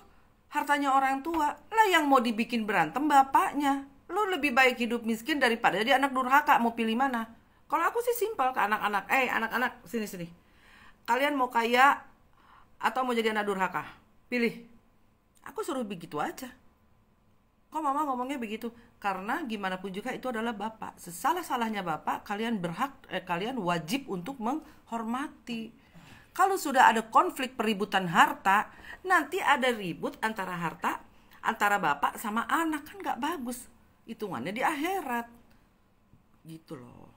hartanya orang tua lah yang mau dibikin berantem bapaknya lu lebih baik hidup miskin daripada jadi anak durhaka mau pilih mana kalau aku sih simpel ke anak-anak eh anak-anak sini sini kalian mau kaya atau mau jadi anak durhaka? Pilih. Aku suruh begitu aja. Kok mama ngomongnya begitu? Karena gimana pun juga itu adalah bapak. Sesalah-salahnya bapak, kalian berhak, eh, kalian wajib untuk menghormati. Kalau sudah ada konflik peributan harta, nanti ada ribut antara harta, antara bapak sama anak kan nggak bagus. Hitungannya di akhirat. Gitu loh.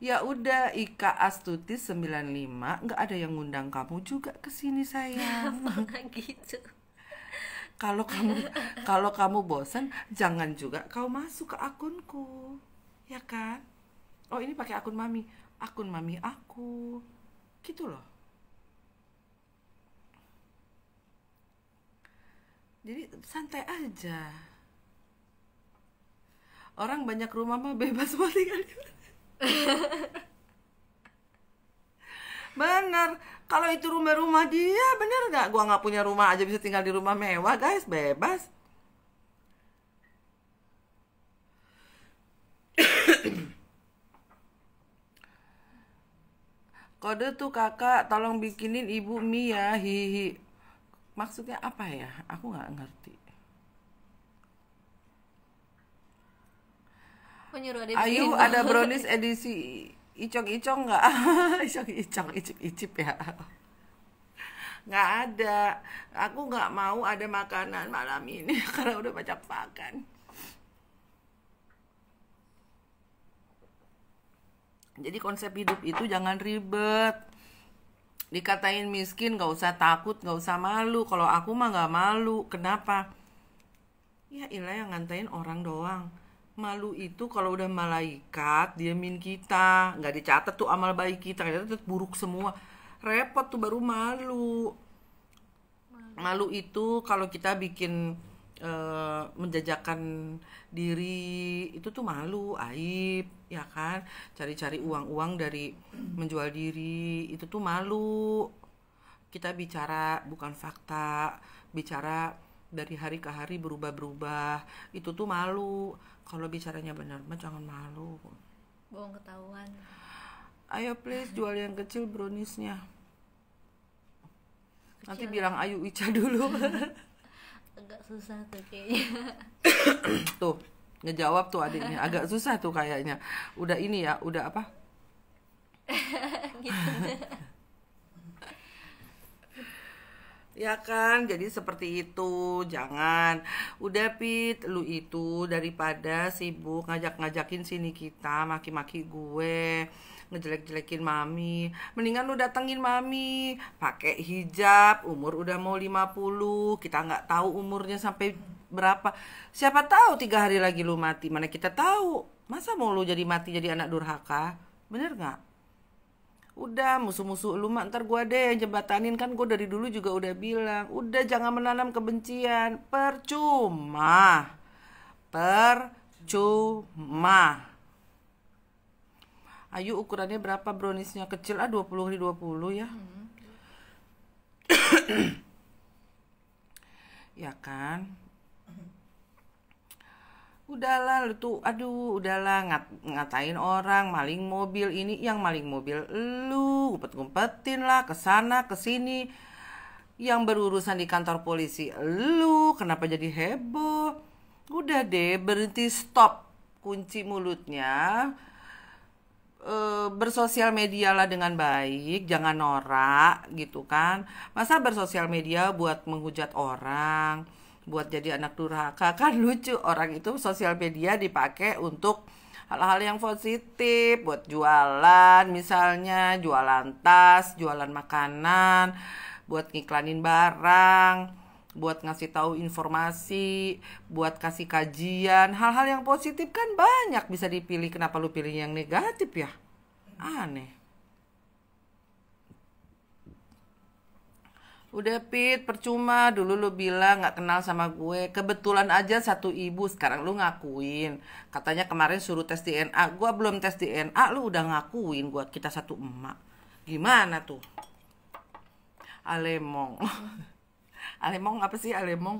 Ya udah Ika Astuti 95 nggak ada yang ngundang kamu juga ke sini sayang. (laughs) gitu. Kalau kamu kalau kamu bosan jangan juga kau masuk ke akunku. Ya kan? Oh ini pakai akun mami. Akun mami aku. Gitu loh. Jadi santai aja. Orang banyak rumah mah bebas buat (laughs) tinggal kan? (laughs) bener kalau itu rumah-rumah dia bener nggak gua nggak punya rumah aja bisa tinggal di rumah mewah guys bebas (coughs) kode tuh kakak tolong bikinin ibu mia ya hihi maksudnya apa ya aku nggak ngerti menyuruh ada Ayu ada brownies (laughs) edisi icong-icong nggak (laughs) icong-icong icip-icip ya nggak ada aku nggak mau ada makanan malam ini (laughs) karena udah baca pakan jadi konsep hidup itu jangan ribet dikatain miskin nggak usah takut nggak usah malu kalau aku mah nggak malu kenapa ya ilah yang ngantain orang doang malu itu kalau udah malaikat diamin kita nggak dicatat tuh amal baik kita nggak dicatat buruk semua repot tuh baru malu malu, itu kalau kita bikin uh, menjajakan diri itu tuh malu aib ya kan cari-cari uang-uang dari menjual diri itu tuh malu kita bicara bukan fakta bicara dari hari ke hari berubah-berubah itu tuh malu kalau bicaranya benar mah jangan malu bohong ketahuan ayo please jual yang kecil browniesnya kecil. nanti bilang Ayu Ica dulu (laughs) (laughs) agak susah tuh kayaknya (coughs) tuh ngejawab tuh adiknya agak susah tuh kayaknya udah ini ya udah apa (laughs) gitu ya kan jadi seperti itu jangan udah pit lu itu daripada sibuk ngajak-ngajakin sini kita maki-maki gue ngejelek-jelekin mami mendingan lu datengin mami pakai hijab umur udah mau 50 kita nggak tahu umurnya sampai berapa siapa tahu tiga hari lagi lu mati mana kita tahu masa mau lu jadi mati jadi anak durhaka bener nggak udah musuh-musuh lu mah ntar gue deh yang jembatanin kan gue dari dulu juga udah bilang udah jangan menanam kebencian percuma percuma ayo ukurannya berapa browniesnya kecil ah 20 kali 20 ya hmm. (coughs) ya kan udahlah lu tuh aduh udahlah ngat ngatain orang maling mobil ini yang maling mobil lu ngumpet ngumpetin lah kesana kesini yang berurusan di kantor polisi lu kenapa jadi heboh udah deh berhenti stop kunci mulutnya e, bersosial media lah dengan baik jangan norak gitu kan masa bersosial media buat menghujat orang buat jadi anak durhaka (laughs) kan lucu orang itu sosial media dipakai untuk hal-hal yang positif buat jualan misalnya jualan tas jualan makanan buat ngiklanin barang buat ngasih tahu informasi, buat kasih kajian, hal-hal yang positif kan banyak bisa dipilih. Kenapa lu pilih yang negatif ya? Aneh. Udah Pit, percuma dulu lu bilang nggak kenal sama gue. Kebetulan aja satu ibu, sekarang lu ngakuin. Katanya kemarin suruh tes DNA, gue belum tes DNA, lu udah ngakuin gua kita satu emak. Gimana tuh? Alemong. (laughs) alemong apa sih alemong?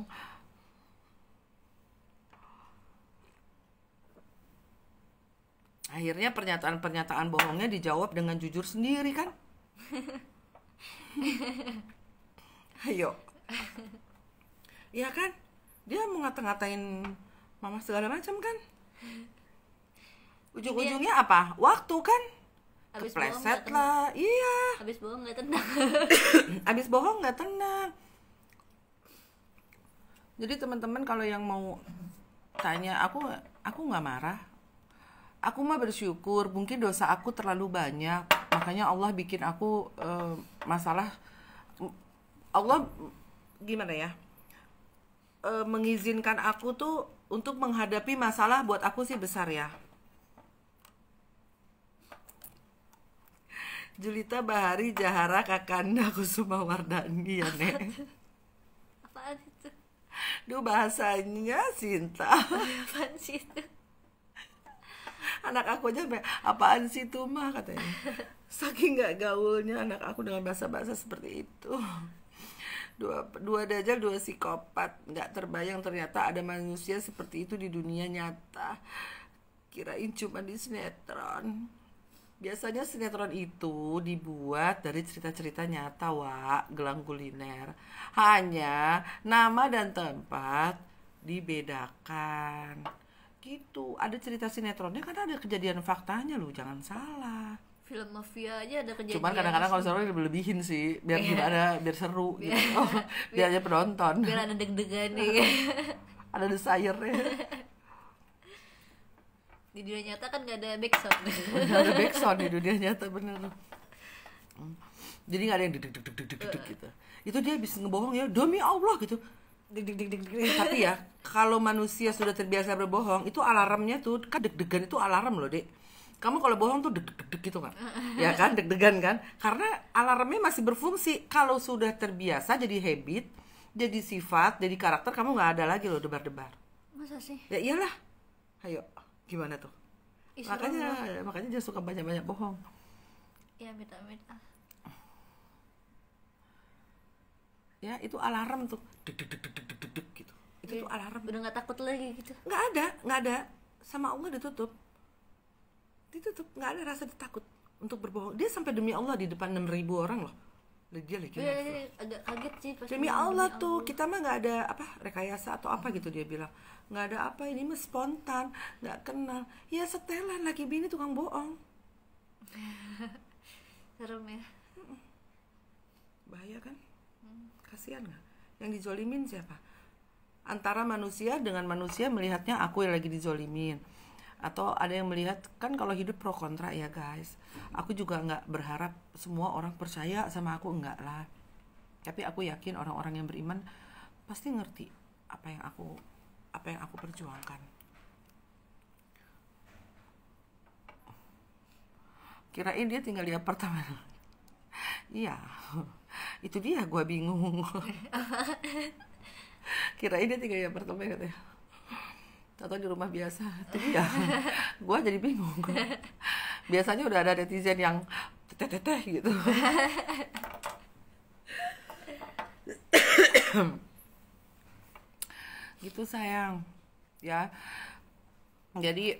Akhirnya pernyataan-pernyataan bohongnya dijawab dengan jujur sendiri kan? (laughs) ayo Iya kan dia mau ngata-ngatain mama segala macam kan ujung-ujungnya apa waktu kan abis kepleset lah iya abis bohong gak tenang (coughs) abis bohong nggak tenang jadi teman-teman kalau yang mau tanya aku aku nggak marah aku mah bersyukur mungkin dosa aku terlalu banyak makanya Allah bikin aku uh, masalah Allah gimana ya e, mengizinkan aku tuh untuk menghadapi masalah buat aku sih besar ya Julita Bahari Jahara Kakanda Kusuma Wardani ya Nek (laughs) Apaan itu? Duh bahasanya Sinta (laughs) Apaan sih itu? Anak aku aja apaan sih itu mah katanya (laughs) Saking gak gaulnya anak aku dengan bahasa-bahasa seperti itu dua dua dajal dua psikopat nggak terbayang ternyata ada manusia seperti itu di dunia nyata kirain cuma di sinetron biasanya sinetron itu dibuat dari cerita-cerita nyata wa gelang kuliner hanya nama dan tempat dibedakan gitu ada cerita sinetronnya karena ada kejadian faktanya loh jangan salah film mafia aja ada kejadian cuman kadang-kadang gitu. kalau seru lebih lebihin sih biar yeah. ada, biar seru (laughs) gitu. biar, gitu (laughs) oh, biar, aja penonton biar ada deg-degan nih (laughs) iya. ada desire ya di dunia nyata kan gak ada backsound gak ada backsound di dunia nyata bener jadi gak ada yang deg deg deg deg deg deg gitu itu dia bisa ngebohong ya demi Allah gitu deg deg deg deg tapi ya kalau manusia sudah terbiasa berbohong itu alarmnya tuh kan deg-degan itu alarm loh dek kamu kalau bohong tuh deg-deg gitu kan (laughs) ya kan deg-degan kan karena alarmnya masih berfungsi kalau sudah terbiasa jadi habit jadi sifat jadi karakter kamu nggak ada lagi loh debar-debar masa sih ya iyalah ayo gimana tuh Isu makanya makanya dia suka banyak-banyak bohong ya minta minta ya itu alarm tuh deg deg deg deg deg deg, gitu itu ya, tuh iya. alarm udah nggak takut lagi gitu nggak ada nggak ada sama Allah ditutup dia tetap nggak ada rasa takut untuk berbohong dia sampai demi Allah di depan 6000 orang loh dia lagi ya, iya, iya. agak kaget sih pas demi Allah, Allah tuh kita mah nggak ada apa rekayasa atau apa gitu dia bilang nggak ada apa ini mah spontan nggak kenal ya setelan laki bini tukang bohong (laughs) serem ya bahaya kan kasihan nggak yang dizolimin siapa antara manusia dengan manusia melihatnya aku yang lagi dijolimin atau ada yang melihat kan kalau hidup pro kontra ya guys aku juga nggak berharap semua orang percaya sama aku enggak lah tapi aku yakin orang-orang yang beriman pasti ngerti apa yang aku apa yang aku perjuangkan kirain dia tinggal di apartemen (laughs) iya (laughs) itu dia gue bingung (laughs) kirain dia tinggal di apartemen katanya atau di rumah biasa tapi ya (laughs) gue jadi bingung (laughs) biasanya udah ada netizen yang teteh gitu (coughs) gitu sayang ya jadi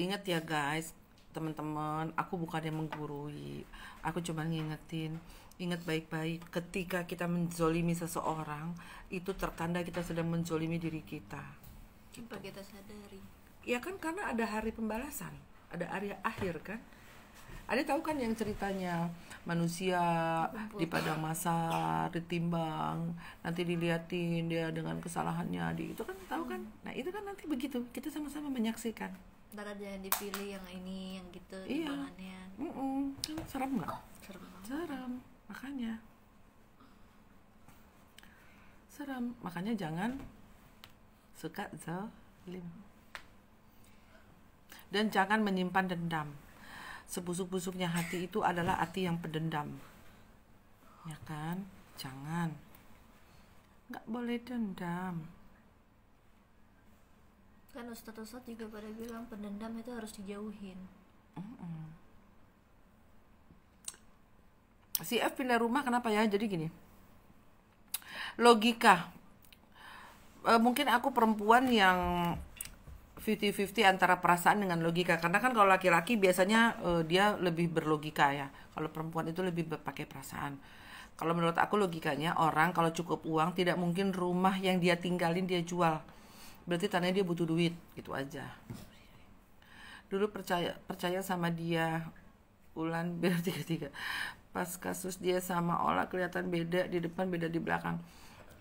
ingat ya guys teman-teman aku bukan yang menggurui aku cuma ngingetin ingat baik-baik ketika kita menzolimi seseorang itu tertanda kita sedang menzolimi diri kita gitu. kita sadari. Ya kan karena ada hari pembalasan, ada area akhir kan. Ada tahu kan yang ceritanya manusia di pada masa ditimbang, nanti diliatin dia dengan kesalahannya di itu kan tahu kan. Hmm. Nah, itu kan nanti begitu kita sama-sama menyaksikan. Ntar ada yang dipilih yang ini, yang gitu, iya. Mm -mm. Serem nggak? Serem. Serem. Makanya. Serem. Makanya jangan suka zalim dan jangan menyimpan dendam sebusuk-busuknya hati itu adalah hati yang pedendam ya kan jangan nggak boleh dendam kan ustadz ustadz juga pada bilang pendendam itu harus dijauhin mm -mm. si F pindah rumah kenapa ya jadi gini logika uh, mungkin aku perempuan yang 50-50 antara perasaan dengan logika karena kan kalau laki-laki biasanya uh, dia lebih berlogika ya kalau perempuan itu lebih berpakai perasaan kalau menurut aku logikanya orang kalau cukup uang tidak mungkin rumah yang dia tinggalin dia jual berarti tandanya dia butuh duit gitu aja dulu percaya percaya sama dia Ulan biar tiga tiga pas kasus dia sama Ola kelihatan beda di depan beda di belakang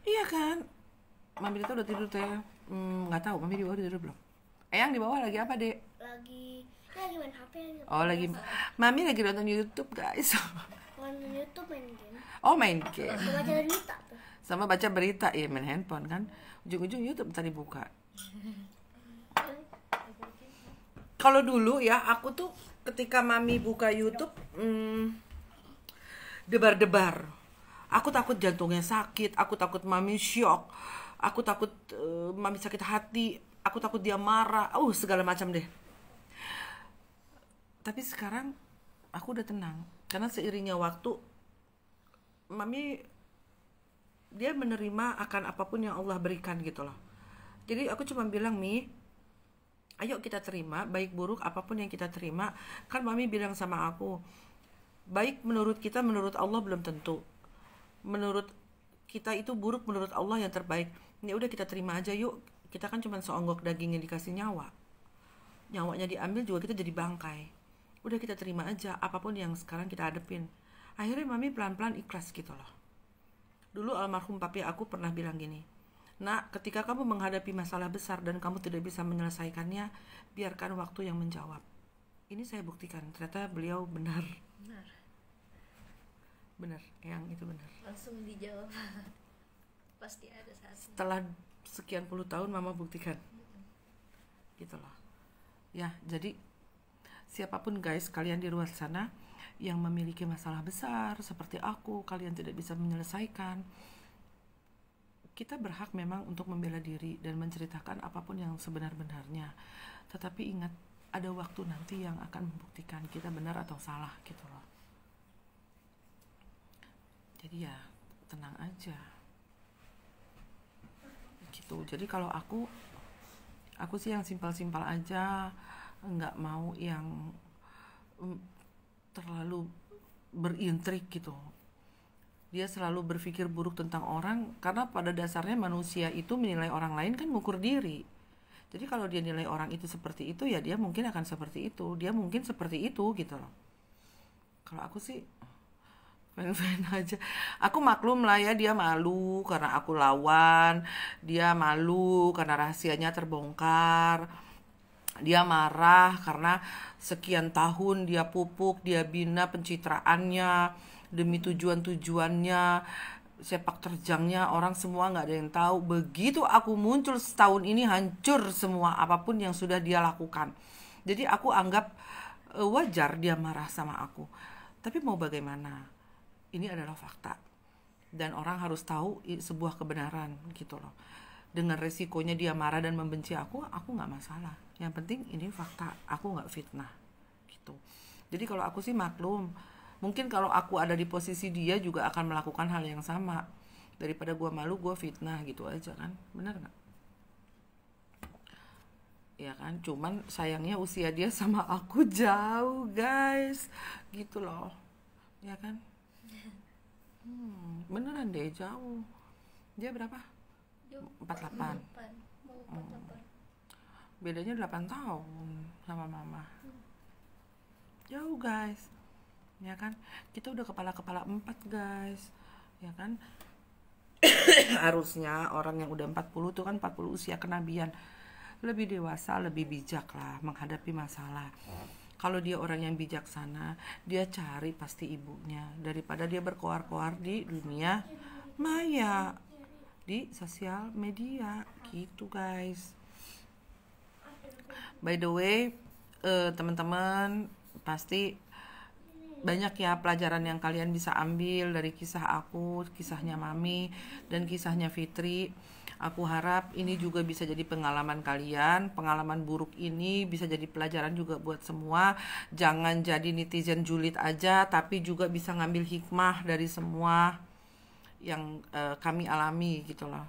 iya kan Mami itu udah tidur teh. Hmm, nggak tahu Mami di bawah tidur belum? Eyang di bawah lagi apa, Dek? Lagi ya, lagi main HP lagi. Oh, lagi Mami lagi nonton YouTube, guys. Nonton (laughs) YouTube main game. Oh, main game. Sama baca berita tuh. Sama baca berita ya main handphone kan. Ujung-ujung YouTube tadi buka. Kalau dulu ya, aku tuh ketika Mami buka YouTube, hmm, debar-debar. Aku takut jantungnya sakit, aku takut Mami shock aku takut uh, mami sakit hati aku takut dia marah uh segala macam deh tapi sekarang aku udah tenang karena seiringnya waktu mami dia menerima akan apapun yang Allah berikan gitu loh jadi aku cuma bilang mi ayo kita terima baik buruk apapun yang kita terima kan mami bilang sama aku baik menurut kita menurut Allah belum tentu menurut kita itu buruk menurut Allah yang terbaik ini ya udah kita terima aja yuk kita kan cuma seonggok daging yang dikasih nyawa nyawanya diambil juga kita jadi bangkai udah kita terima aja apapun yang sekarang kita hadepin akhirnya mami pelan-pelan ikhlas gitu loh dulu almarhum papi aku pernah bilang gini Nak, ketika kamu menghadapi masalah besar dan kamu tidak bisa menyelesaikannya, biarkan waktu yang menjawab. Ini saya buktikan, ternyata beliau benar. Benar. Benar, yang itu benar. Langsung dijawab. (laughs) pasti ada saat setelah sekian puluh tahun mama buktikan mm-hmm. gitu loh ya jadi siapapun guys kalian di luar sana yang memiliki masalah besar seperti aku kalian tidak bisa menyelesaikan kita berhak memang untuk membela diri dan menceritakan apapun yang sebenar-benarnya. Tetapi ingat, ada waktu nanti yang akan membuktikan kita benar atau salah gitu loh. Jadi ya, tenang aja gitu jadi kalau aku aku sih yang simpel-simpel aja nggak mau yang mm, terlalu berintrik gitu dia selalu berpikir buruk tentang orang karena pada dasarnya manusia itu menilai orang lain kan mengukur diri jadi kalau dia nilai orang itu seperti itu ya dia mungkin akan seperti itu dia mungkin seperti itu gitu loh kalau aku sih main-main (laughs) aja aku maklum lah ya dia malu karena aku lawan dia malu karena rahasianya terbongkar dia marah karena sekian tahun dia pupuk dia bina pencitraannya demi tujuan-tujuannya sepak terjangnya orang semua nggak ada yang tahu begitu aku muncul setahun ini hancur semua apapun yang sudah dia lakukan jadi aku anggap eh, wajar dia marah sama aku tapi mau bagaimana ini adalah fakta dan orang harus tahu sebuah kebenaran gitu loh dengan resikonya dia marah dan membenci aku aku nggak masalah yang penting ini fakta aku nggak fitnah gitu jadi kalau aku sih maklum mungkin kalau aku ada di posisi dia juga akan melakukan hal yang sama daripada gue malu gue fitnah gitu aja kan bener nggak ya kan cuman sayangnya usia dia sama aku jauh guys gitu loh ya kan hmm, beneran deh jauh dia berapa hmm. empat delapan bedanya delapan tahun sama mama hmm. jauh guys ya kan kita udah kepala kepala empat guys ya kan (coughs) harusnya orang yang udah 40 tuh kan 40 usia kenabian lebih dewasa lebih bijak lah menghadapi masalah kalau dia orang yang bijaksana dia cari pasti ibunya daripada dia berkoar-koar di dunia maya di sosial media gitu guys by the way eh, teman-teman pasti banyak ya pelajaran yang kalian bisa ambil dari kisah aku, kisahnya Mami, dan kisahnya Fitri. Aku harap ini juga bisa jadi pengalaman kalian. Pengalaman buruk ini bisa jadi pelajaran juga buat semua. Jangan jadi netizen julid aja, tapi juga bisa ngambil hikmah dari semua yang uh, kami alami gitu loh.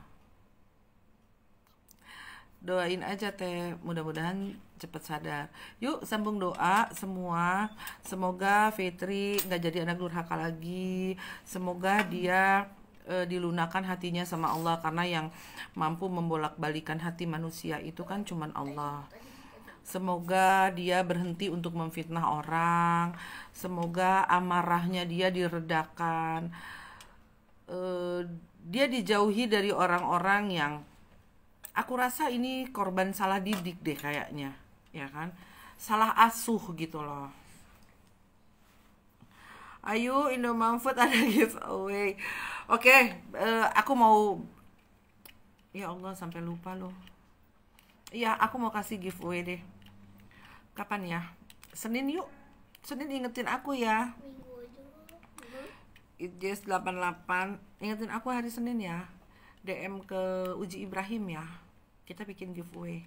Doain aja teh, mudah-mudahan cepat sadar. Yuk sambung doa semua. Semoga Fitri nggak jadi anak durhaka lagi. Semoga dia e, dilunakan hatinya sama Allah karena yang mampu membolak-balikan hati manusia itu kan cuman Allah. Semoga dia berhenti untuk memfitnah orang. Semoga amarahnya dia diredakan. E, dia dijauhi dari orang-orang yang aku rasa ini korban salah didik deh kayaknya ya kan salah asuh gitu loh ayo Indomamfood (laughs) ada giveaway oke okay, uh, eh, aku mau ya Allah sampai lupa loh ya aku mau kasih giveaway deh kapan ya Senin yuk Senin ingetin aku ya just 88 ingetin aku hari Senin ya DM ke Uji Ibrahim ya kita bikin giveaway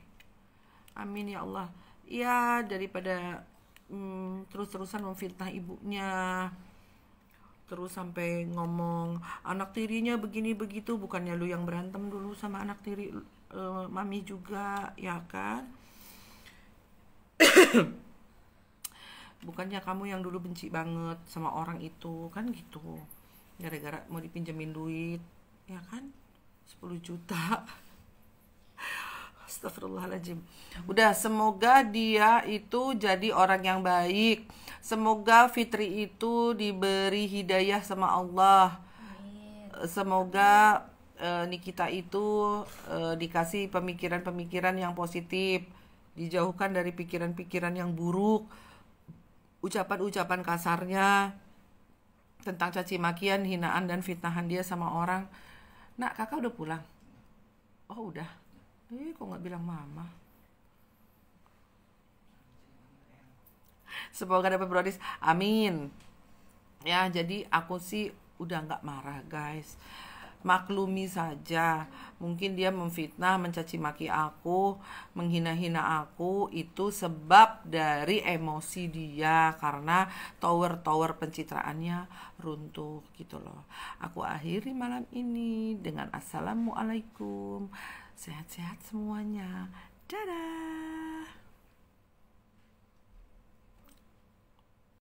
Amin ya Allah. Ya daripada hmm, terus-terusan memfitnah ibunya, terus sampai ngomong anak tirinya begini begitu, bukannya lu yang berantem dulu sama anak tiri e, mami juga, ya kan? (coughs) bukannya kamu yang dulu benci banget sama orang itu kan gitu gara-gara mau dipinjemin duit ya kan 10 juta (laughs) Astagfirullahaladzim. Udah, semoga dia itu jadi orang yang baik. Semoga Fitri itu diberi hidayah sama Allah. Semoga uh, Nikita itu uh, dikasih pemikiran-pemikiran yang positif, dijauhkan dari pikiran-pikiran yang buruk, ucapan-ucapan kasarnya tentang caci makian, hinaan dan fitnahan dia sama orang. Nak, kakak udah pulang. Oh, udah. Eh, kok nggak bilang mama? Semoga dapat brodis. Amin. Ya, jadi aku sih udah nggak marah, guys. Maklumi saja. Mungkin dia memfitnah, mencaci maki aku, menghina-hina aku. Itu sebab dari emosi dia karena tower-tower pencitraannya runtuh gitu loh. Aku akhiri malam ini dengan assalamualaikum. Sehat-sehat semuanya. Dadah!